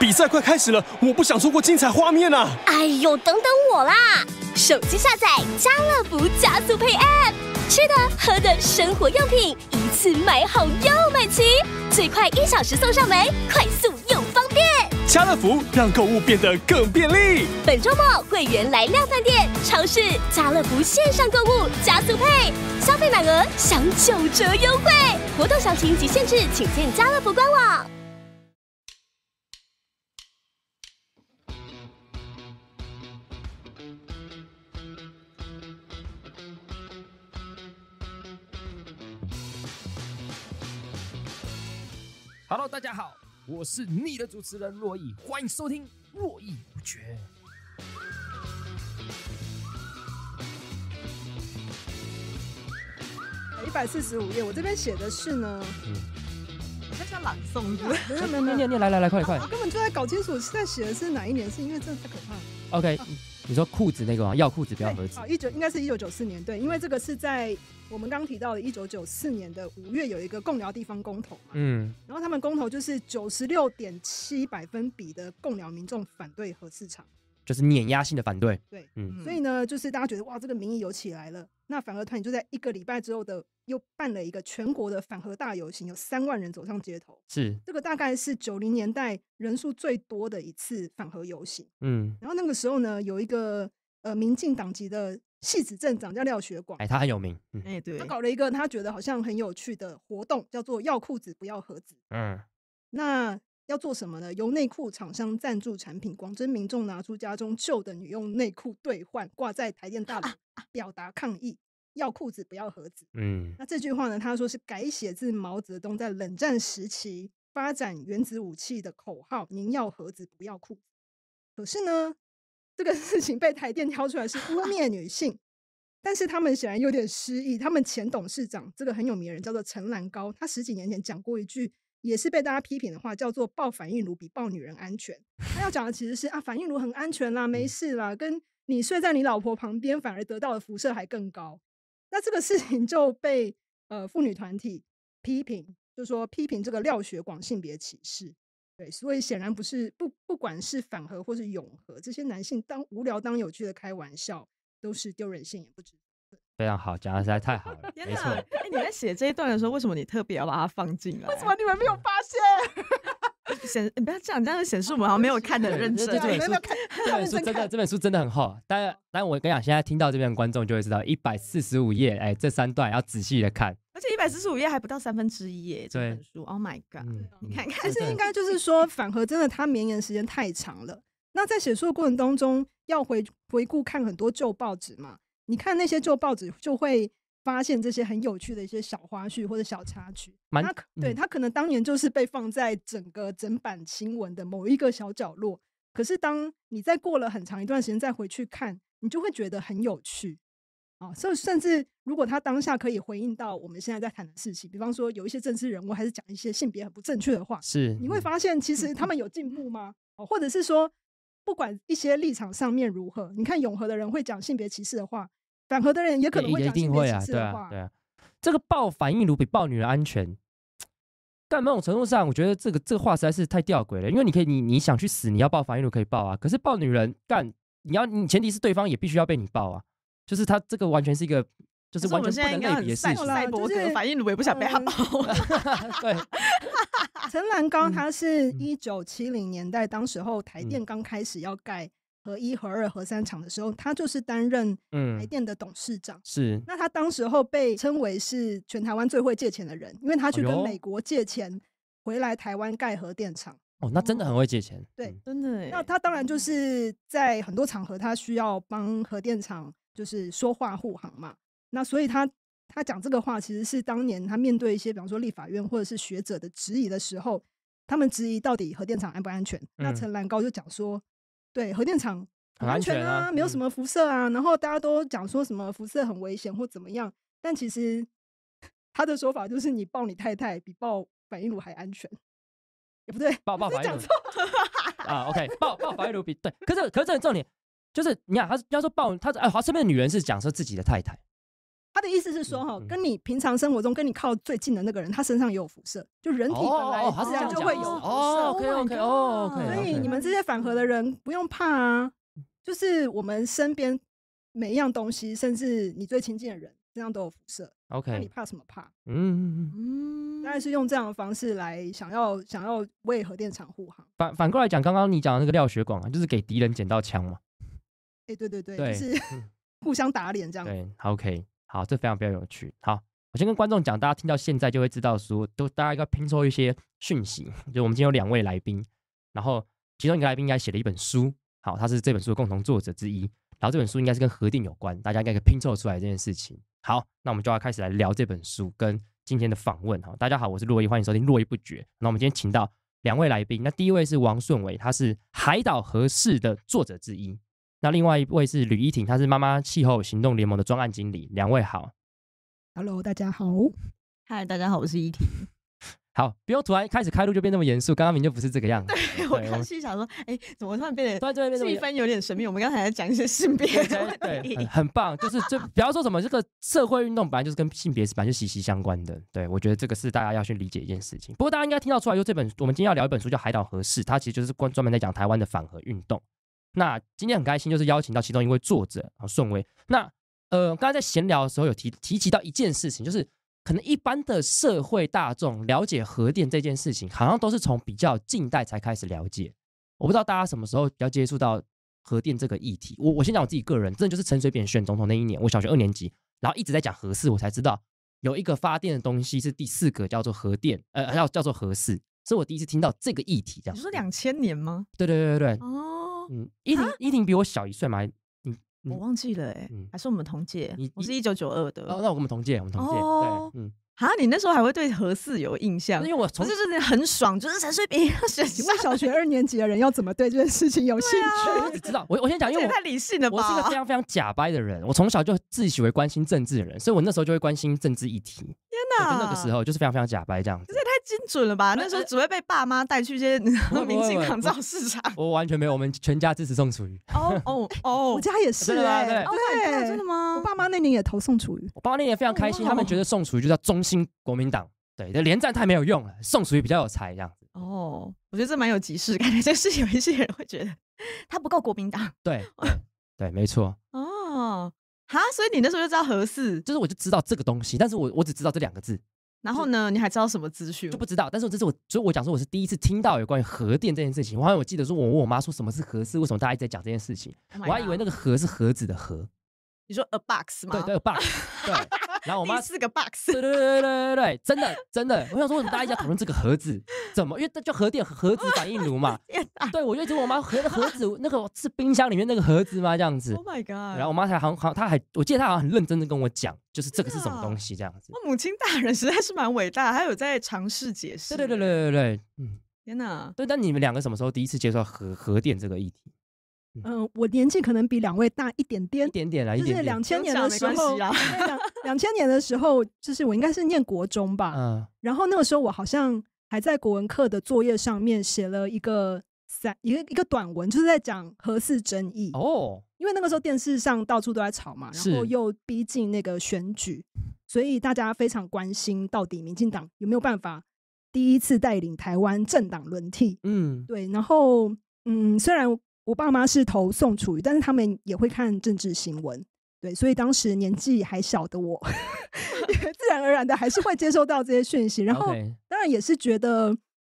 比赛快开始了，我不想错过精彩画面啊！哎呦，等等我啦！手机下载家乐福加速配 App，吃的、喝的、生活用品一次买好又买齐，最快一小时送上门，快速又方便。家乐福让购物变得更便利。本周末会员来量饭店、超市、家乐福线上购物加速配，消费满额享九折优惠。活动详情及限制，请见家乐福官网。Hello，大家好，我是你的主持人洛毅，欢迎收听《洛绎不绝》。一百四十五页，我这边写的是呢，嗯，你看是要朗诵的，念念念，来来来，快快，我根本就在搞清楚在写的是哪一年，是因为真的太可怕了。OK。你说裤子那个吗？要裤子比较合适。啊，一九应该是一九九四年，对，因为这个是在我们刚提到的，一九九四年的五月有一个共寮地方公投，嗯，然后他们公投就是九十六点七百分比的共寮民众反对核市场，就是碾压性的反对，对，嗯，所以呢，就是大家觉得哇，这个民意有起来了，那反而团体就在一个礼拜之后的。又办了一个全国的反核大游行，有三万人走上街头。是这个大概是九零年代人数最多的一次反核游行。嗯，然后那个时候呢，有一个呃民进党籍的系子镇长叫廖学广，哎，他很有名。哎，对，他搞了一个他觉得好像很有趣的活动，叫做“要裤子不要盒子”。嗯，那要做什么呢？由内裤厂商赞助产品，广征民众拿出家中旧的女用内裤，兑换挂在台电大楼表达抗议。要裤子不要盒子，嗯，那这句话呢？他说是改写自毛泽东在冷战时期发展原子武器的口号“宁要盒子不要裤子”。可是呢，这个事情被台电挑出来是污 蔑女性，但是他们显然有点失忆。他们前董事长这个很有名的人叫做陈兰高，他十几年前讲过一句也是被大家批评的话，叫做“抱反应炉比抱女人安全”。他要讲的其实是啊，反应炉很安全啦，没事啦，跟你睡在你老婆旁边反而得到的辐射还更高。这个事情就被呃妇女团体批评，就说批评这个廖学广性别歧视，对，所以显然不是不不管是反核或是永和，这些男性当无聊当有趣的开玩笑都是丢人性也不值。非常好，讲的实在太好了，没错。哎，你在写这一段的时候，为什么你特别要把它放进来？为什么你们没有发现？显，你不要这样，这样显示我们好像没有看的认真这本书真的，这本书真的很厚。但，但我跟你讲，现在听到这边观众就会知道，一百四十五页，哎，这三段要仔细的看。而且一百四十五页还不到三分之一耶！这本书，Oh my god！你看，看，是应该就是说，反核真的它绵延时间太长了。那在写书的过程当中，要回回顾看很多旧报纸嘛？你看那些旧报纸就会。发现这些很有趣的一些小花絮或者小插曲，他对他可能当年就是被放在整个整版新闻的某一个小角落。可是当你再过了很长一段时间再回去看，你就会觉得很有趣啊。所以甚至如果他当下可以回应到我们现在在谈的事情，比方说有一些政治人物还是讲一些性别很不正确的话，是你会发现其实他们有进步吗？或者是说不管一些立场上面如何，你看永和的人会讲性别歧视的话。反核的人也可能会讲定会啊，的话。对啊，对啊，这个抱反应炉比抱女人安全。但某种程度上，我觉得这个这个话实在是太吊诡了。因为你可以，你你想去死，你要抱反应炉可以抱啊，可是抱女人，干，你要你前提是对方也必须要被你抱啊，就是他这个完全是一个就是完全一个类别事情。反应炉也不想被他抱。对。陈兰刚他是一九七零年代，当时候台电刚开始要盖。合一、合二、合三厂的时候，他就是担任台电的董事长。是，那他当时候被称为是全台湾最会借钱的人，因为他去跟美国借钱，回来台湾盖核电厂。哦，那真的很会借钱。对，真的。那他当然就是在很多场合，他需要帮核电厂就是说话护航嘛。那所以他他讲这个话，其实是当年他面对一些，比方说立法院或者是学者的质疑的时候，他们质疑到底核电厂安不安全。那陈兰高就讲说。对，核电厂很安全啊，没有什么辐射啊。然后大家都讲说什么辐射很危险或怎么样，但其实他的说法就是你抱你太太比抱反应炉还安全，也不对，抱 抱反应炉啊。OK，抱抱反应炉比对，可是可是重点就是你看他要说抱他哎，他身边的女人是讲说自己的太太。他的意思是说，哈，跟你平常生活中跟你靠最近的那个人，他身上也有辐射，就人体本来自然就会有辐射。OK OK OK，所以你们这些反核的人不用怕啊，就是我们身边每一样东西，甚至你最亲近的人，身上都有辐射。OK，那你怕什么怕？嗯嗯，当然是用这样的方式来想要想要为核电厂护航。反反过来讲，刚刚你讲的那个廖学广啊，就是给敌人捡到枪嘛。哎，对对对，就是 互相打脸这样。对，OK。好，这非常非常有趣。好，我先跟观众讲，大家听到现在就会知道，说都大家应该拼凑一些讯息。就我们今天有两位来宾，然后其中一个来宾应该写了一本书。好，他是这本书的共同作者之一，然后这本书应该是跟核定有关，大家应该可以拼凑出来这件事情。好，那我们就要开始来聊这本书跟今天的访问。哈，大家好，我是洛伊，欢迎收听《洛伊不绝》。那我们今天请到两位来宾，那第一位是王顺伟，他是《海岛合适》的作者之一。那另外一位是吕依婷，她是妈妈气候行动联盟的专案经理。两位好，Hello，大家好，Hi，大家好，我是依婷。好，不用突然开始开路就变那么严肃，刚刚明就不是这个样子。对我刚始想说，哎，怎么突然变得？对对对，变这么。有点神秘。我们刚才在讲一些性别，对，很很棒。就是就不要说什么这个社会运动本来就是跟性别是本来就息息相关的。对，我觉得这个是大家要去理解一件事情。不过大家应该听到出来，就这本我们今天要聊一本书叫《海岛核事》，它其实就是关专门在讲台湾的反核运动。那今天很开心，就是邀请到其中一位作者啊，顺威。那呃，刚才在闲聊的时候有提提及到一件事情，就是可能一般的社会大众了解核电这件事情，好像都是从比较近代才开始了解。我不知道大家什么时候要接触到核电这个议题。我我先讲我自己个人，真的就是陈水扁选总统那一年，我小学二年级，然后一直在讲核事，我才知道有一个发电的东西是第四个叫做核电，呃，要叫做核事，是我第一次听到这个议题。这样你说两千年吗？对对对对对哦。嗯，依婷依婷比我小一岁嘛？我忘记了哎，还是我们同届？你是一九九二的，哦，那我跟我们同届，我们同届。对，嗯，好，你那时候还会对何四有印象？因为我就是，真的很爽，就是陈水扁。那小学二年级的人要怎么对这件事情有兴趣？我只知道，我我先讲，因为我太理性了吧？我是一个非常非常假掰的人，我从小就自己喜为关心政治的人，所以我那时候就会关心政治议题。天哪，那个时候就是非常非常假掰这样子。精准了吧？那时候只会被爸妈带去一些 明星党造市场。我完全没有，我们全家支持宋楚瑜。哦哦哦，我家也是啊，对对对，真的吗？我爸妈那年也投宋楚瑜。我爸妈那年非常开心，他们觉得宋楚瑜就叫中心国民党，对，这战太没有用了，宋楚瑜比较有才这样子。哦，我觉得这蛮有即视感，就是有一些人会觉得 他不够国民党。对对，没错。哦，哈，所以你那时候就知道合适，就是我就知道这个东西，但是我我只知道这两个字。然后呢？你还知道什么资讯？就不知道。但是我这是我所以我讲说，我是第一次听到有关于核电这件事情。我好像我记得说，我问我妈说，什么是核？是为什么大家一直在讲这件事情？我还以为那个核是盒子的盒。你说 a box 吗？对对，box a。对。然后我妈四个 box，对对对对对对，真的真的，我想说为什大家一家讨论这个盒子，怎么？因为这就核电盒子反应炉嘛。对，我就直问我妈盒盒子那个是冰箱里面那个盒子吗？这样子。Oh my god！然后我妈才好好她还，我记得她好像很认真的跟我讲，就是这个是什么东西这样子。我母亲大人实在是蛮伟大，她有在尝试解释。对对对对对对，嗯，天哪！对，那你们两个什么时候第一次接触核核电这个议题？嗯，我年纪可能比两位大一点点，一点点啦，就是两千年的时候两两千年的时候，就是我应该是念国中吧。嗯，然后那个时候我好像还在国文课的作业上面写了一个三一个一个短文，就是在讲核四争议哦，因为那个时候电视上到处都在吵嘛，然后又逼近那个选举，所以大家非常关心到底民进党有没有办法第一次带领台湾政党轮替。嗯，对，然后嗯，虽然。我爸妈是投宋楚瑜，但是他们也会看政治新闻，对，所以当时年纪还小的我，自然而然的还是会接受到这些讯息，然后当然也是觉得，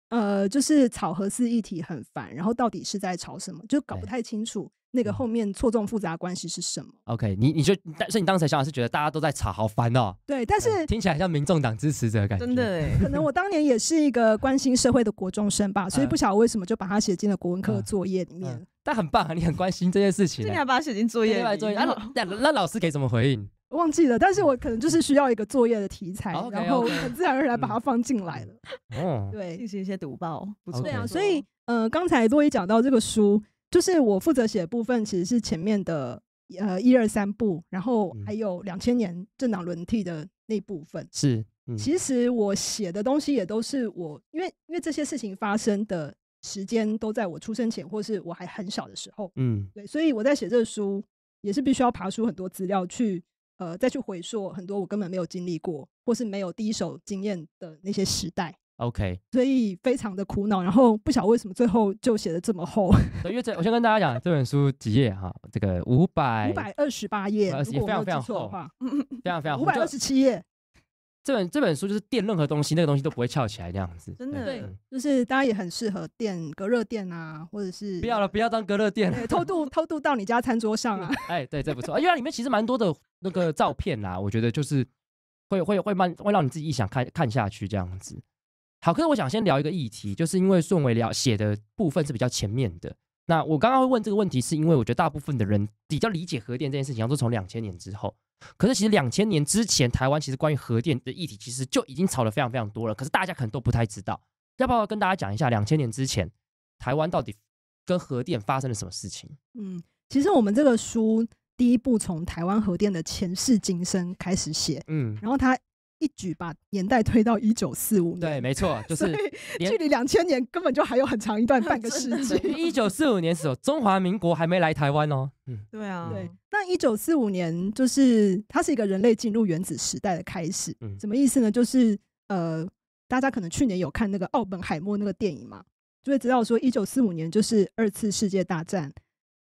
呃，就是草盒四议题很烦，然后到底是在吵什么，就搞不太清楚。那个后面错综复杂关系是什么？OK，你你就所以你当时想法是觉得大家都在吵，好烦哦。对，但是听起来像民众党支持者感觉。真的，可能我当年也是一个关心社会的国中生吧，所以不晓得为什么就把它写进了国文课作业里面。但很棒啊，你很关心这件事情，竟然把它写进作业，作业。那老那老师给什么回应？忘记了，但是我可能就是需要一个作业的题材，然后很自然而然把它放进来了。哦，对，进行一些读报。对啊，所以呃，刚才多一讲到这个书。就是我负责写部分，其实是前面的呃一二三部，然后还有两千年政党轮替的那部分。是，其实我写的东西也都是我，因为因为这些事情发生的时间都在我出生前，或是我还很小的时候。嗯，对，所以我在写这书也是必须要爬出很多资料去，呃，再去回溯很多我根本没有经历过，或是没有第一手经验的那些时代。OK，所以非常的苦恼，然后不晓得为什么最后就写的这么厚。对，因为这我先跟大家讲这本书几页哈，这个五百五百二十八页，非常 非常厚，嗯嗯，非常非常五百二十七页。这本这本书就是垫任何东西，那个东西都不会翘起来这样子。真的，对，就是大家也很适合垫隔热垫啊，或者是不要了，不要当隔热垫，偷渡偷渡到你家餐桌上啊。哎，对，这不错，因为它里面其实蛮多的那个照片啊，我觉得就是会会会慢，会让你自己想看看下去这样子。好，可是我想先聊一个议题，就是因为顺伟聊写的部分是比较前面的。那我刚刚问这个问题，是因为我觉得大部分的人比较理解核电这件事情，要是从两千年之后。可是其实两千年之前，台湾其实关于核电的议题，其实就已经吵得非常非常多了。可是大家可能都不太知道，要不要跟大家讲一下两千年之前，台湾到底跟核电发生了什么事情？嗯，其实我们这个书第一步从台湾核电的前世今生开始写，嗯，然后它。一举把年代推到一九四五年，对，没错，就是距离两千年根本就还有很长一段半个 世纪。一九四五年时候，中华民国还没来台湾哦。嗯，对啊，对。那一九四五年就是它是一个人类进入原子时代的开始。嗯，什么意思呢？就是呃，大家可能去年有看那个奥本海默那个电影嘛，就会知道说一九四五年就是二次世界大战，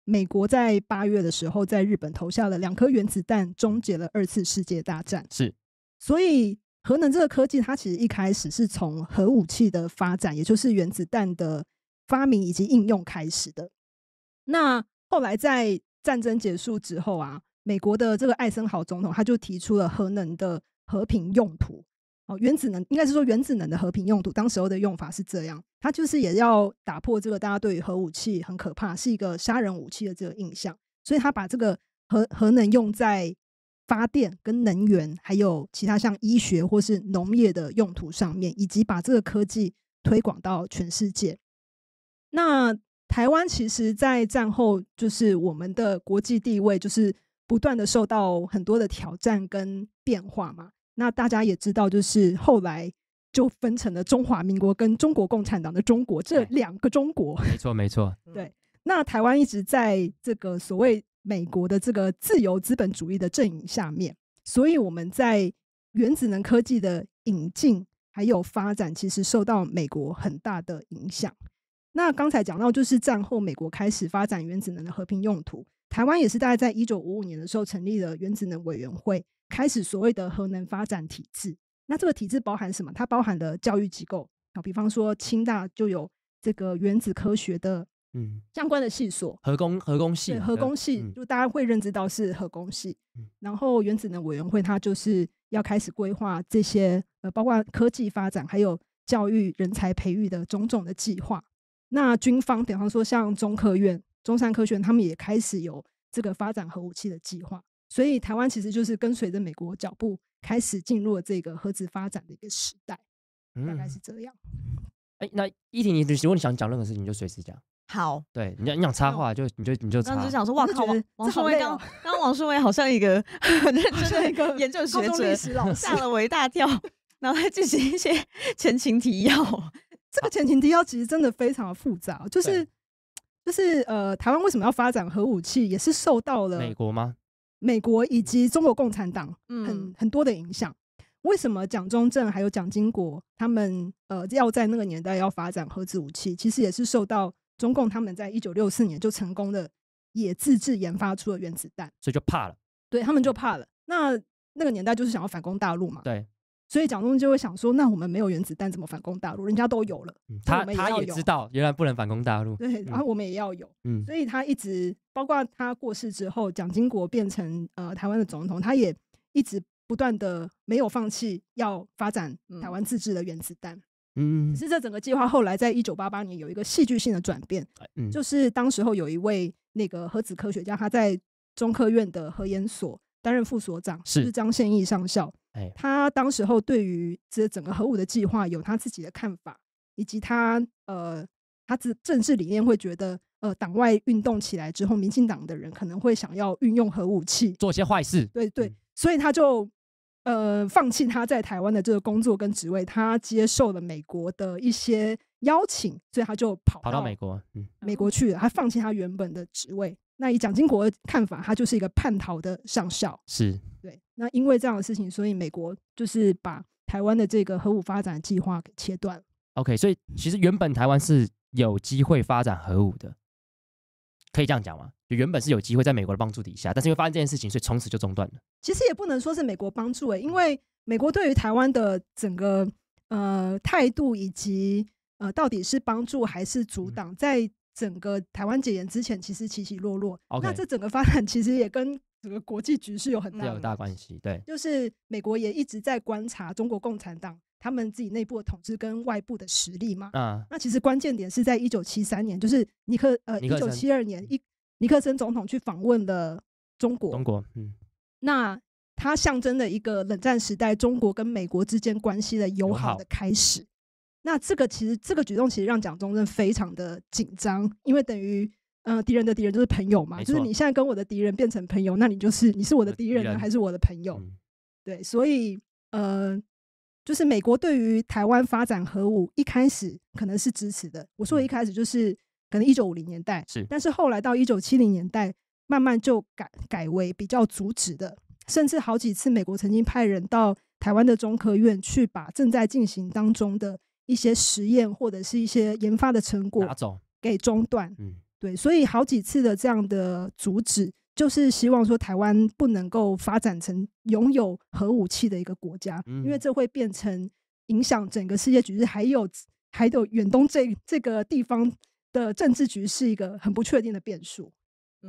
美国在八月的时候在日本投下了两颗原子弹，终结了二次世界大战。是。所以，核能这个科技，它其实一开始是从核武器的发展，也就是原子弹的发明以及应用开始的。那后来在战争结束之后啊，美国的这个艾森豪总统他就提出了核能的和平用途。哦，原子能应该是说原子能的和平用途。当时候的用法是这样，他就是也要打破这个大家对于核武器很可怕，是一个杀人武器的这个印象。所以他把这个核核能用在。发电、跟能源，还有其他像医学或是农业的用途上面，以及把这个科技推广到全世界。那台湾其实，在战后就是我们的国际地位，就是不断的受到很多的挑战跟变化嘛。那大家也知道，就是后来就分成了中华民国跟中国共产党的中国这两个中国。没错，没错。对，那台湾一直在这个所谓。美国的这个自由资本主义的阵营下面，所以我们在原子能科技的引进还有发展，其实受到美国很大的影响。那刚才讲到，就是战后美国开始发展原子能的和平用途，台湾也是大概在一九五五年的时候成立了原子能委员会，开始所谓的核能发展体制。那这个体制包含什么？它包含了教育机构啊，比方说清大就有这个原子科学的。嗯，相关的系索核工核工系，核工系就大家会认知到是核工系。然后原子能委员会它就是要开始规划这些呃，包括科技发展，还有教育人才培育的种种的计划。那军方，比方说像中科院、中山科学院，他们也开始有这个发展核武器的计划。所以台湾其实就是跟随着美国脚步，开始进入这个核子发展的一个时代。大概是这样。哎，那依婷，你如果你想讲任何事情，你就随时讲。好，对，你要你想插话就你就你就插，时想说哇靠，王树威刚刚王树威好像一个 很认 真的一个研究学者，吓了我一大跳。然后他进行一些 前情提要，这个前情提要其实真的非常的复杂，就是就是呃，台湾为什么要发展核武器，也是受到了美国吗？美国以及中国共产党嗯很很多的影响。为什么蒋中正还有蒋经国他们呃要在那个年代要发展核子武器，其实也是受到。中共他们在一九六四年就成功的，也自制研发出了原子弹，所以就怕了。对他们就怕了。那那个年代就是想要反攻大陆嘛。对，所以蒋中正就会想说，那我们没有原子弹怎么反攻大陆？人家都有了，他他也知道原来不能反攻大陆。对，然后我们也要有。嗯，所以他一直，包括他过世之后，蒋经国变成呃台湾的总统，他也一直不断的没有放弃要发展台湾自制的原子弹。嗯，是这整个计划后来在一九八八年有一个戏剧性的转变，嗯，就是当时候有一位那个核子科学家，他在中科院的核研所担任副所长，是张献义上校。哎，他当时候对于这整个核武的计划有他自己的看法，以及他呃，他自政治理念会觉得，呃，党外运动起来之后，民进党的人可能会想要运用核武器做些坏事。对对，所以他就。呃，放弃他在台湾的这个工作跟职位，他接受了美国的一些邀请，所以他就跑跑到美国，嗯，美国去了。他放弃他原本的职位。那以蒋经国的看法，他就是一个叛逃的上校。是，对。那因为这样的事情，所以美国就是把台湾的这个核武发展计划给切断。OK，所以其实原本台湾是有机会发展核武的，可以这样讲吗？原本是有机会在美国的帮助底下，但是因为发生这件事情，所以从此就中断了。其实也不能说是美国帮助哎，因为美国对于台湾的整个呃态度以及呃到底是帮助还是阻挡，在整个台湾解严之前，其实起起落落。那这整个发展其实也跟整个国际局势有很大很大关系。对，就是美国也一直在观察中国共产党他们自己内部的统治跟外部的实力嘛。啊，那其实关键点是在一九七三年，就是尼克呃一九七二年一。尼克森总统去访问了中国，中国，嗯，那它象征的一个冷战时代中国跟美国之间关系的友好的开始。那这个其实这个举动其实让蒋中正非常的紧张，因为等于，嗯，敌人的敌人就是朋友嘛，就是你现在跟我的敌人变成朋友，那你就是你是我的敌人呢，还是我的朋友？对，所以，呃，就是美国对于台湾发展核武一开始可能是支持的，我说一开始就是。可能一九五零年代是，但是后来到一九七零年代，慢慢就改改为比较阻止的，甚至好几次美国曾经派人到台湾的中科院去，把正在进行当中的一些实验或者是一些研发的成果给中断。嗯，对，所以好几次的这样的阻止，就是希望说台湾不能够发展成拥有核武器的一个国家，因为这会变成影响整个世界局势，还有还有远东这这个地方。的政治局势一个很不确定的变数。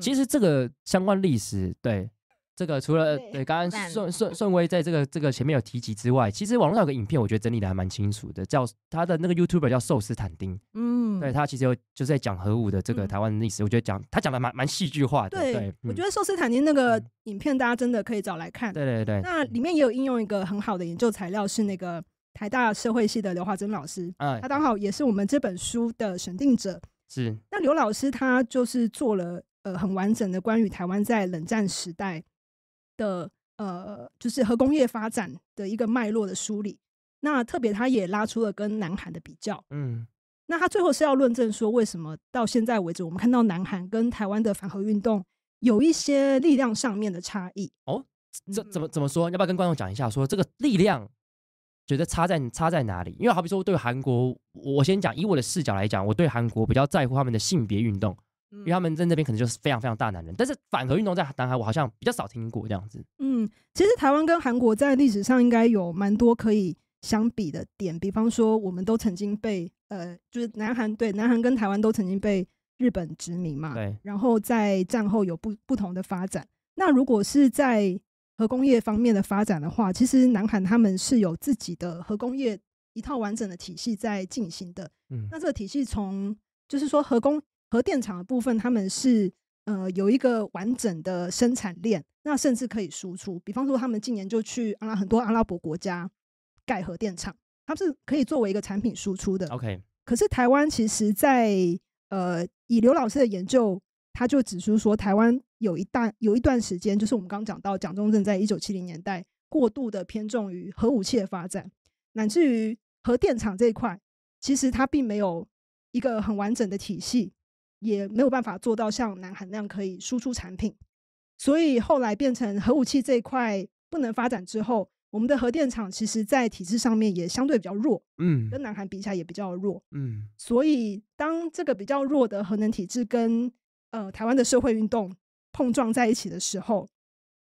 其实这个相关历史，对这个除了对刚刚顺顺顺威在这个这个前面有提及之外，其实网络上有个影片，我觉得整理的还蛮清楚的，叫他的那个 YouTube r 叫寿斯坦丁，嗯，对他其实有就是在讲核武的这个台湾历史，我觉得讲他讲的蛮蛮戏剧化的。对，我觉得寿斯坦丁那个影片大家真的可以找来看。对对对，那里面也有应用一个很好的研究材料，是那个。台大社会系的刘华珍老师，哎，他刚好也是我们这本书的审定者。是，那刘老师他就是做了呃很完整的关于台湾在冷战时代的呃，就是核工业发展的一个脉络的梳理。那特别他也拉出了跟南韩的比较。嗯，那他最后是要论证说，为什么到现在为止，我们看到南韩跟台湾的反核运动有一些力量上面的差异？哦，这怎么怎么说？要不要跟观众讲一下？说这个力量？觉得差在差在哪里？因为好比说，对韩国，我先讲，以我的视角来讲，我对韩国比较在乎他们的性别运动，因为他们在那边可能就是非常非常大男人。但是反核运动在南韩，我好像比较少听过这样子。嗯，其实台湾跟韩国在历史上应该有蛮多可以相比的点，比方说，我们都曾经被呃，就是南韩对南韩跟台湾都曾经被日本殖民嘛，对。然后在战后有不不同的发展。那如果是在核工业方面的发展的话，其实南韩他们是有自己的核工业一套完整的体系在进行的。嗯，那这个体系从就是说核工核电厂的部分，他们是呃有一个完整的生产链，那甚至可以输出，比方说他们近年就去阿拉很多阿拉伯国家盖核电厂，它是可以作为一个产品输出的。OK，可是台湾其实，在呃以刘老师的研究。他就指出说，台湾有一段有一段时间，就是我们刚讲到，蒋中正在一九七零年代过度的偏重于核武器的发展，乃至于核电厂这一块，其实它并没有一个很完整的体系，也没有办法做到像南韩那样可以输出产品。所以后来变成核武器这一块不能发展之后，我们的核电厂其实，在体制上面也相对比较弱，嗯，跟南韩比起来也比较弱，嗯。所以当这个比较弱的核能体制跟呃，台湾的社会运动碰撞在一起的时候，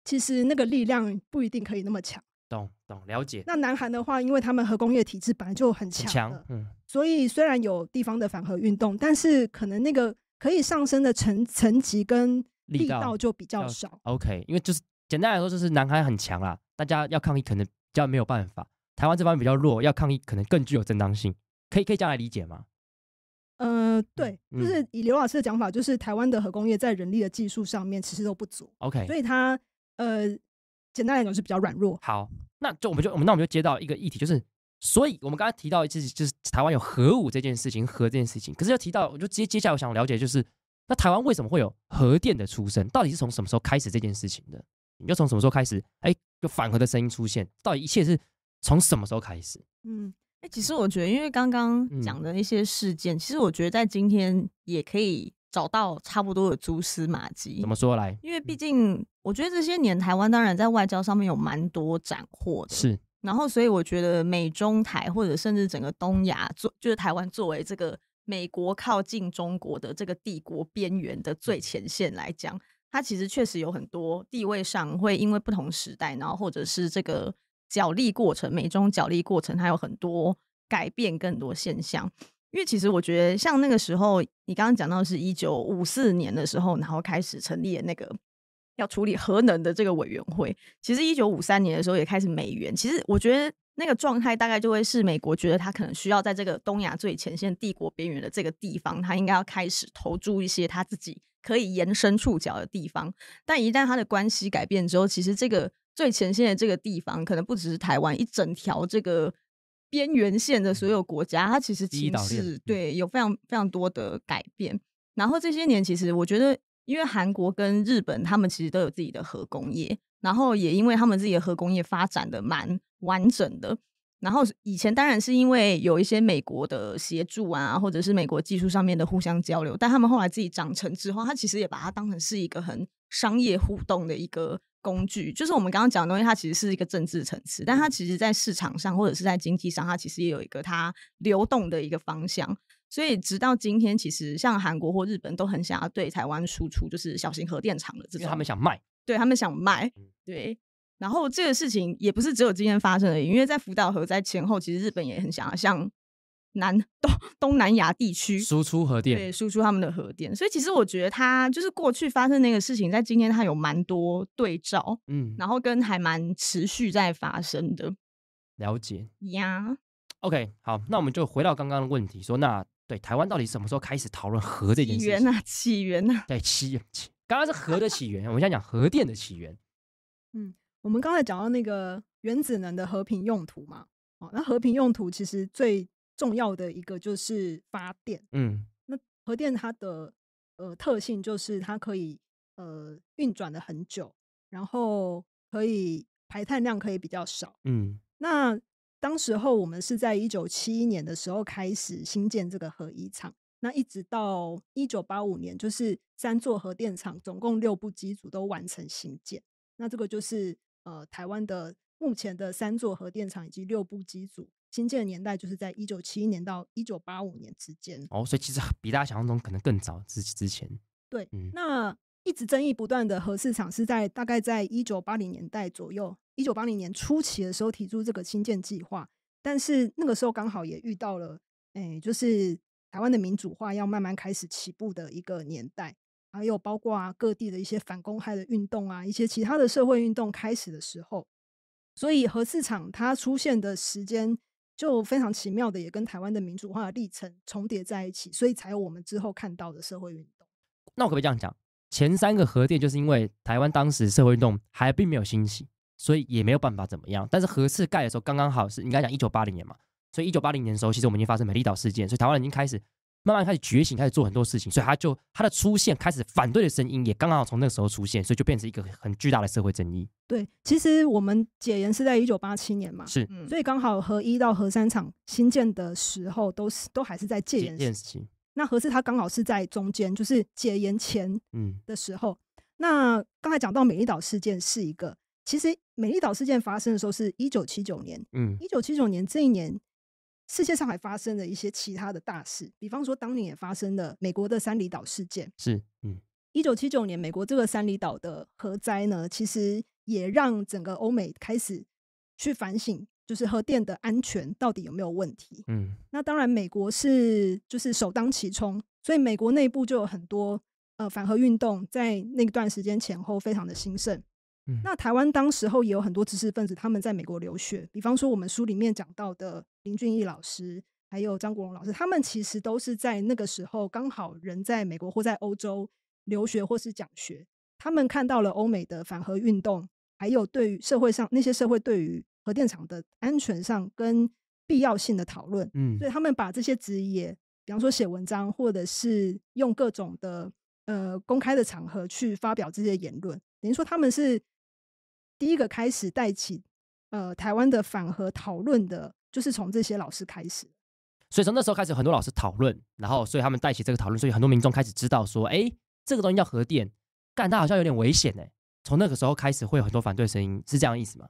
其实那个力量不一定可以那么强。懂懂了解。那南韩的话，因为他们核工业体制本来就很强，强，嗯，所以虽然有地方的反核运动，但是可能那个可以上升的层层级跟力道就比较少。OK，因为就是简单来说，就是南韩很强啦，大家要抗议可能比较没有办法。台湾这方面比较弱，要抗议可能更具有正当性。可以可以这样来理解吗？嗯，对，就是以刘老师的讲法，就是台湾的核工业在人力的技术上面其实都不足，OK，所以它呃简单来讲是比较软弱。好，那就我们就我们那我们就接到一个议题，就是所以我们刚刚提到一次，就是台湾有核武这件事情，核这件事情，可是又提到，我就接接下来我想了解，就是那台湾为什么会有核电的出生？到底是从什么时候开始这件事情的？你就从什么时候开始？哎，就反核的声音出现，到底一切是从什么时候开始？嗯。其实我觉得，因为刚刚讲的一些事件，其实我觉得在今天也可以找到差不多的蛛丝马迹。怎么说来？因为毕竟我觉得这些年台湾当然在外交上面有蛮多斩获的，是。然后，所以我觉得美中台或者甚至整个东亚作，就是台湾作为这个美国靠近中国的这个帝国边缘的最前线来讲，它其实确实有很多地位上会因为不同时代，然后或者是这个。角力过程，美中角力过程它有很多改变，更多现象。因为其实我觉得，像那个时候，你刚刚讲到是一九五四年的时候，然后开始成立了那个要处理核能的这个委员会。其实一九五三年的时候也开始美元。其实我觉得那个状态大概就会是美国觉得他可能需要在这个东亚最前线帝国边缘的这个地方，他应该要开始投注一些他自己可以延伸触角的地方。但一旦他的关系改变之后，其实这个。最前线的这个地方，可能不只是台湾一整条这个边缘线的所有国家，它其实其实对有非常非常多的改变。然后这些年，其实我觉得，因为韩国跟日本，他们其实都有自己的核工业，然后也因为他们自己的核工业发展的蛮完整的。然后以前当然是因为有一些美国的协助啊，或者是美国技术上面的互相交流，但他们后来自己长成之后，他其实也把它当成是一个很。商业互动的一个工具，就是我们刚刚讲的东西，它其实是一个政治层次，但它其实在市场上或者是在经济上，它其实也有一个它流动的一个方向。所以，直到今天，其实像韩国或日本都很想要对台湾输出，就是小型核电厂的这种。他们想卖，对他们想卖，对。然后这个事情也不是只有今天发生而已，因为在福岛核灾前后，其实日本也很想要像。南东东南亚地区输出核电，对，输出他们的核电，所以其实我觉得它就是过去发生那个事情，在今天它有蛮多对照，嗯，然后跟还蛮持续在发生的。了解呀，OK，好，那我们就回到刚刚的问题，说那对台湾到底什么时候开始讨论核这件事情呢？起源呢？对，起源起，刚刚是核的起源，我们现在讲核电的起源。嗯，我们刚才讲到那个原子能的和平用途嘛，哦，那和平用途其实最。重要的一个就是发电，嗯，那核电它的呃特性就是它可以呃运转的很久，然后可以排碳量可以比较少，嗯，那当时候我们是在一九七一年的时候开始新建这个核一厂，那一直到一九八五年，就是三座核电厂总共六部机组都完成新建，那这个就是呃台湾的目前的三座核电厂以及六部机组。新建的年代就是在一九七一年到一九八五年之间哦，所以其实比大家想象中可能更早之之前。对，嗯，那一直争议不断的核市场是在大概在一九八零年代左右，一九八零年初期的时候提出这个新建计划，但是那个时候刚好也遇到了，哎，就是台湾的民主化要慢慢开始起步的一个年代，啊，有包括啊各地的一些反公害的运动啊，一些其他的社会运动开始的时候，所以核市场它出现的时间。就非常奇妙的，也跟台湾的民主化的历程重叠在一起，所以才有我们之后看到的社会运动。那我可不可以这样讲？前三个核电就是因为台湾当时社会运动还并没有兴起，所以也没有办法怎么样。但是核四盖的时候，刚刚好是应该讲一九八零年嘛，所以一九八零年的时候，其实我们已经发生美丽岛事件，所以台湾已经开始。慢慢开始觉醒，开始做很多事情，所以他就他的出现开始反对的声音也刚刚好从那个时候出现，所以就变成一个很巨大的社会争议。对，其实我们解严是在一九八七年嘛，是，所以刚好核一到核三厂新建的时候都是都还是在戒严时期。那核四它刚好是在中间，就是解严前嗯的时候。那刚才讲到美丽岛事件是一个，其实美丽岛事件发生的时候是一九七九年，嗯，一九七九年这一年。世界上还发生了一些其他的大事，比方说当年也发生了美国的三里岛事件。是，嗯，一九七九年美国这个三里岛的核灾呢，其实也让整个欧美开始去反省，就是核电的安全到底有没有问题。嗯，那当然美国是就是首当其冲，所以美国内部就有很多呃反核运动，在那段时间前后非常的兴盛。那台湾当时候也有很多知识分子，他们在美国留学，比方说我们书里面讲到的林俊逸老师，还有张国荣老师，他们其实都是在那个时候刚好人在美国或在欧洲留学或是讲学，他们看到了欧美的反核运动，还有对于社会上那些社会对于核电厂的安全上跟必要性的讨论，嗯，所以他们把这些职业，比方说写文章，或者是用各种的呃公开的场合去发表这些言论，等于说他们是。第一个开始带起，呃，台湾的反核讨论的，就是从这些老师开始。所以从那时候开始，很多老师讨论，然后所以他们带起这个讨论，所以很多民众开始知道说，哎，这个东西叫核电，干它好像有点危险哎。从那个时候开始，会有很多反对声音，是这样意思吗？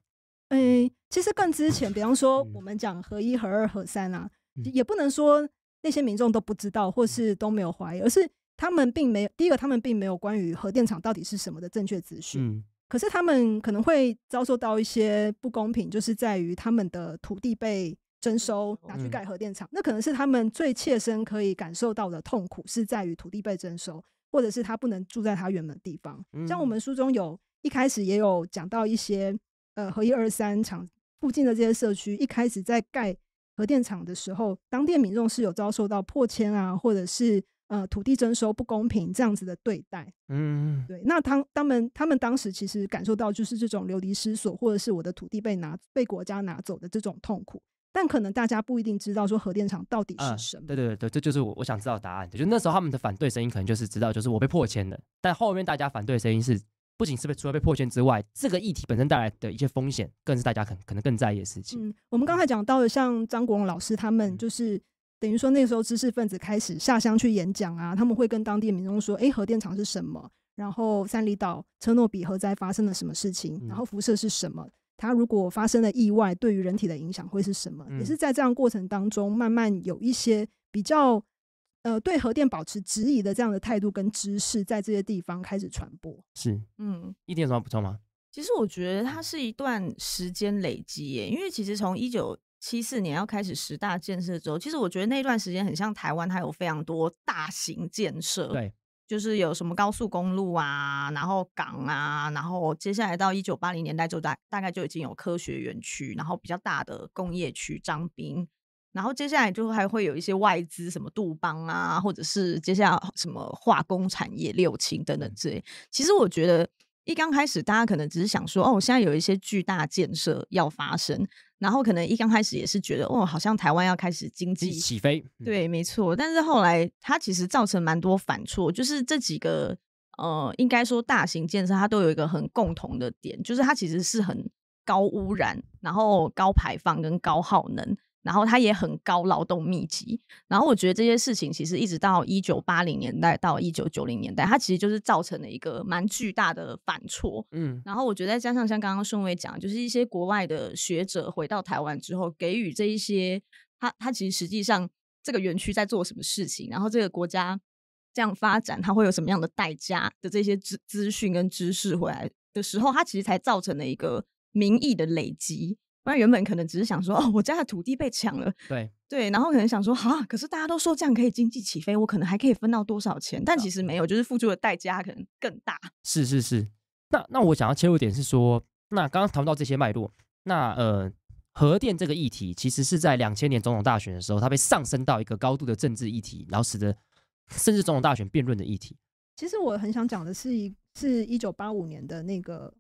嗯，其实更之前，比方说我们讲核一、核二、核三啊，也不能说那些民众都不知道或是都没有怀疑，而是他们并没有，第一个他们并没有关于核电厂到底是什么的正确资讯。可是他们可能会遭受到一些不公平，就是在于他们的土地被征收，拿去盖核电厂，那可能是他们最切身可以感受到的痛苦，是在于土地被征收，或者是他不能住在他原本的地方。像我们书中有一开始也有讲到一些，呃，核一二三厂附近的这些社区，一开始在盖核电厂的时候，当地民众是有遭受到破迁啊，或者是。呃，土地征收不公平这样子的对待，嗯，对。那他他们他们当时其实感受到就是这种流离失所，或者是我的土地被拿被国家拿走的这种痛苦。但可能大家不一定知道说核电厂到底是什么。对对对，这就是我我想知道答案。就那时候他们的反对声音可能就是知道，就是我被破迁了。但后面大家反对声音是，不仅是被除了被破迁之外，这个议题本身带来的一些风险，更是大家可可能更在意的事情。嗯，我们刚才讲到了像张国荣老师他们就是。等于说，那个时候知识分子开始下乡去演讲啊，他们会跟当地民众说：“哎，核电厂是什么？然后三里岛、车诺比核灾发生了什么事情？然后辐射是什么？它如果发生了意外，对于人体的影响会是什么？”也是在这样过程当中，慢慢有一些比较呃对核电保持质疑的这样的态度跟知识，在这些地方开始传播。是，嗯，一点有什么补充吗？其实我觉得它是一段时间累积耶，因为其实从一九。七四年要开始十大建设之后，其实我觉得那段时间很像台湾，它有非常多大型建设，对，就是有什么高速公路啊，然后港啊，然后接下来到一九八零年代就大大概就已经有科学园区，然后比较大的工业区张兵，然后接下来就还会有一些外资，什么杜邦啊，或者是接下来什么化工产业六轻等等之类。其实我觉得一刚开始大家可能只是想说，哦，现在有一些巨大建设要发生。然后可能一刚开始也是觉得哦，好像台湾要开始经济起飞，对，没错。但是后来它其实造成蛮多反错，就是这几个呃，应该说大型建设，它都有一个很共同的点，就是它其实是很高污染，然后高排放跟高耗能。然后它也很高劳动密集，然后我觉得这些事情其实一直到一九八零年代到一九九零年代，它其实就是造成了一个蛮巨大的反错。嗯，然后我觉得再加上像刚刚顺伟讲，就是一些国外的学者回到台湾之后，给予这一些他他其实实际上这个园区在做什么事情，然后这个国家这样发展，它会有什么样的代价的这些资资讯跟知识回来的时候，它其实才造成了一个民意的累积。那原本可能只是想说，哦，我家的土地被抢了，对对，然后可能想说，哈，可是大家都说这样可以经济起飞，我可能还可以分到多少钱？但其实没有，就是付出的代价可能更大。是是是，那那我想要切入点是说，那刚刚谈到这些脉络，那呃，核电这个议题其实是在两千年总统大选的时候，它被上升到一个高度的政治议题，然后使得甚至总统大选辩论的议题。其实我很想讲的是一是一九八五年的那个。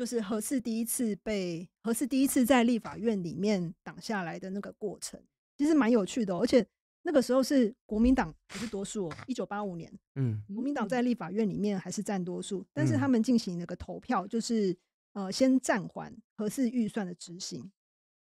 就是何氏第一次被何氏第一次在立法院里面挡下来的那个过程，其实蛮有趣的。而且那个时候是国民党不是多数？一九八五年，嗯，国民党在立法院里面还是占多数。但是他们进行了个投票，就是呃先暂缓何氏预算的执行。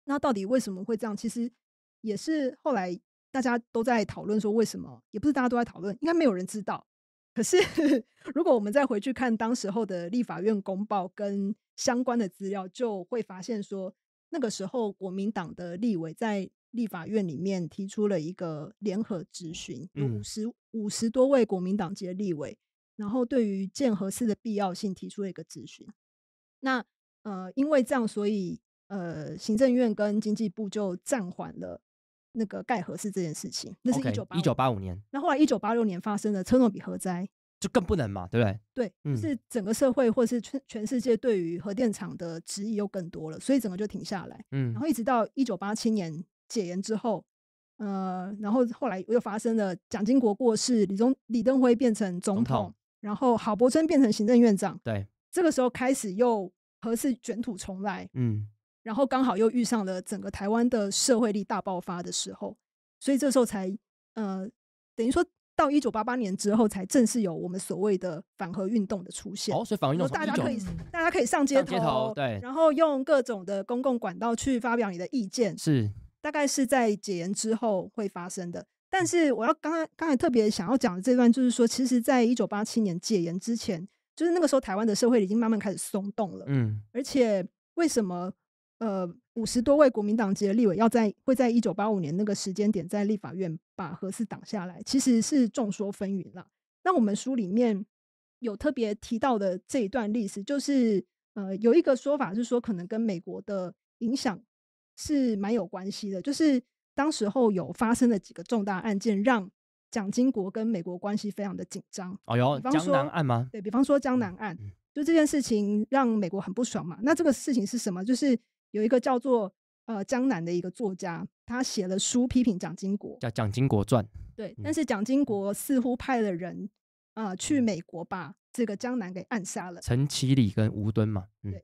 那到底为什么会这样？其实也是后来大家都在讨论说为什么，也不是大家都在讨论，应该没有人知道。可是，如果我们再回去看当时候的立法院公报跟相关的资料，就会发现说，那个时候国民党的立委在立法院里面提出了一个联合质询，五十五十多位国民党籍立委，然后对于建和式的必要性提出了一个质询。那呃，因为这样，所以呃，行政院跟经济部就暂缓了。那个盖核试这件事情，那是一九八一九八五年，那后来一九八六年发生的车诺比核灾，就更不能嘛，对不对？对，就是整个社会或者是全全世界对于核电厂的质疑又更多了，所以整个就停下来。嗯，然后一直到一九八七年解严之后，呃，然后后来又发生了蒋经国过世，李宗李登辉变成总统，然后郝柏村变成行政院长，对，这个时候开始又核试卷土重来，嗯。然后刚好又遇上了整个台湾的社会力大爆发的时候，所以这时候才呃，等于说到一九八八年之后才正式有我们所谓的反核运动的出现。哦，所以反运动大家可以大家可以上街街头，对，然后用各种的公共管道去发表你的意见，是大概是在解严之后会发生的。但是我要刚才刚才特别想要讲的这段，就是说，其实在一九八七年解严之前，就是那个时候台湾的社会已经慢慢开始松动了，嗯，而且为什么？呃，五十多位国民党籍的立委要在会在一九八五年那个时间点在立法院把核四挡下来，其实是众说纷纭了。那我们书里面有特别提到的这一段历史，就是呃，有一个说法是说，可能跟美国的影响是蛮有关系的。就是当时候有发生的几个重大案件，让蒋经国跟美国关系非常的紧张。哦，有，比方说江南案吗？对比方说江南案，就这件事情让美国很不爽嘛。那这个事情是什么？就是。有一个叫做呃江南的一个作家，他写了书批评蒋经国，叫《蒋经国传》。对，但是蒋经国似乎派了人啊去美国，把这个江南给暗杀了。陈其礼跟吴敦嘛，对。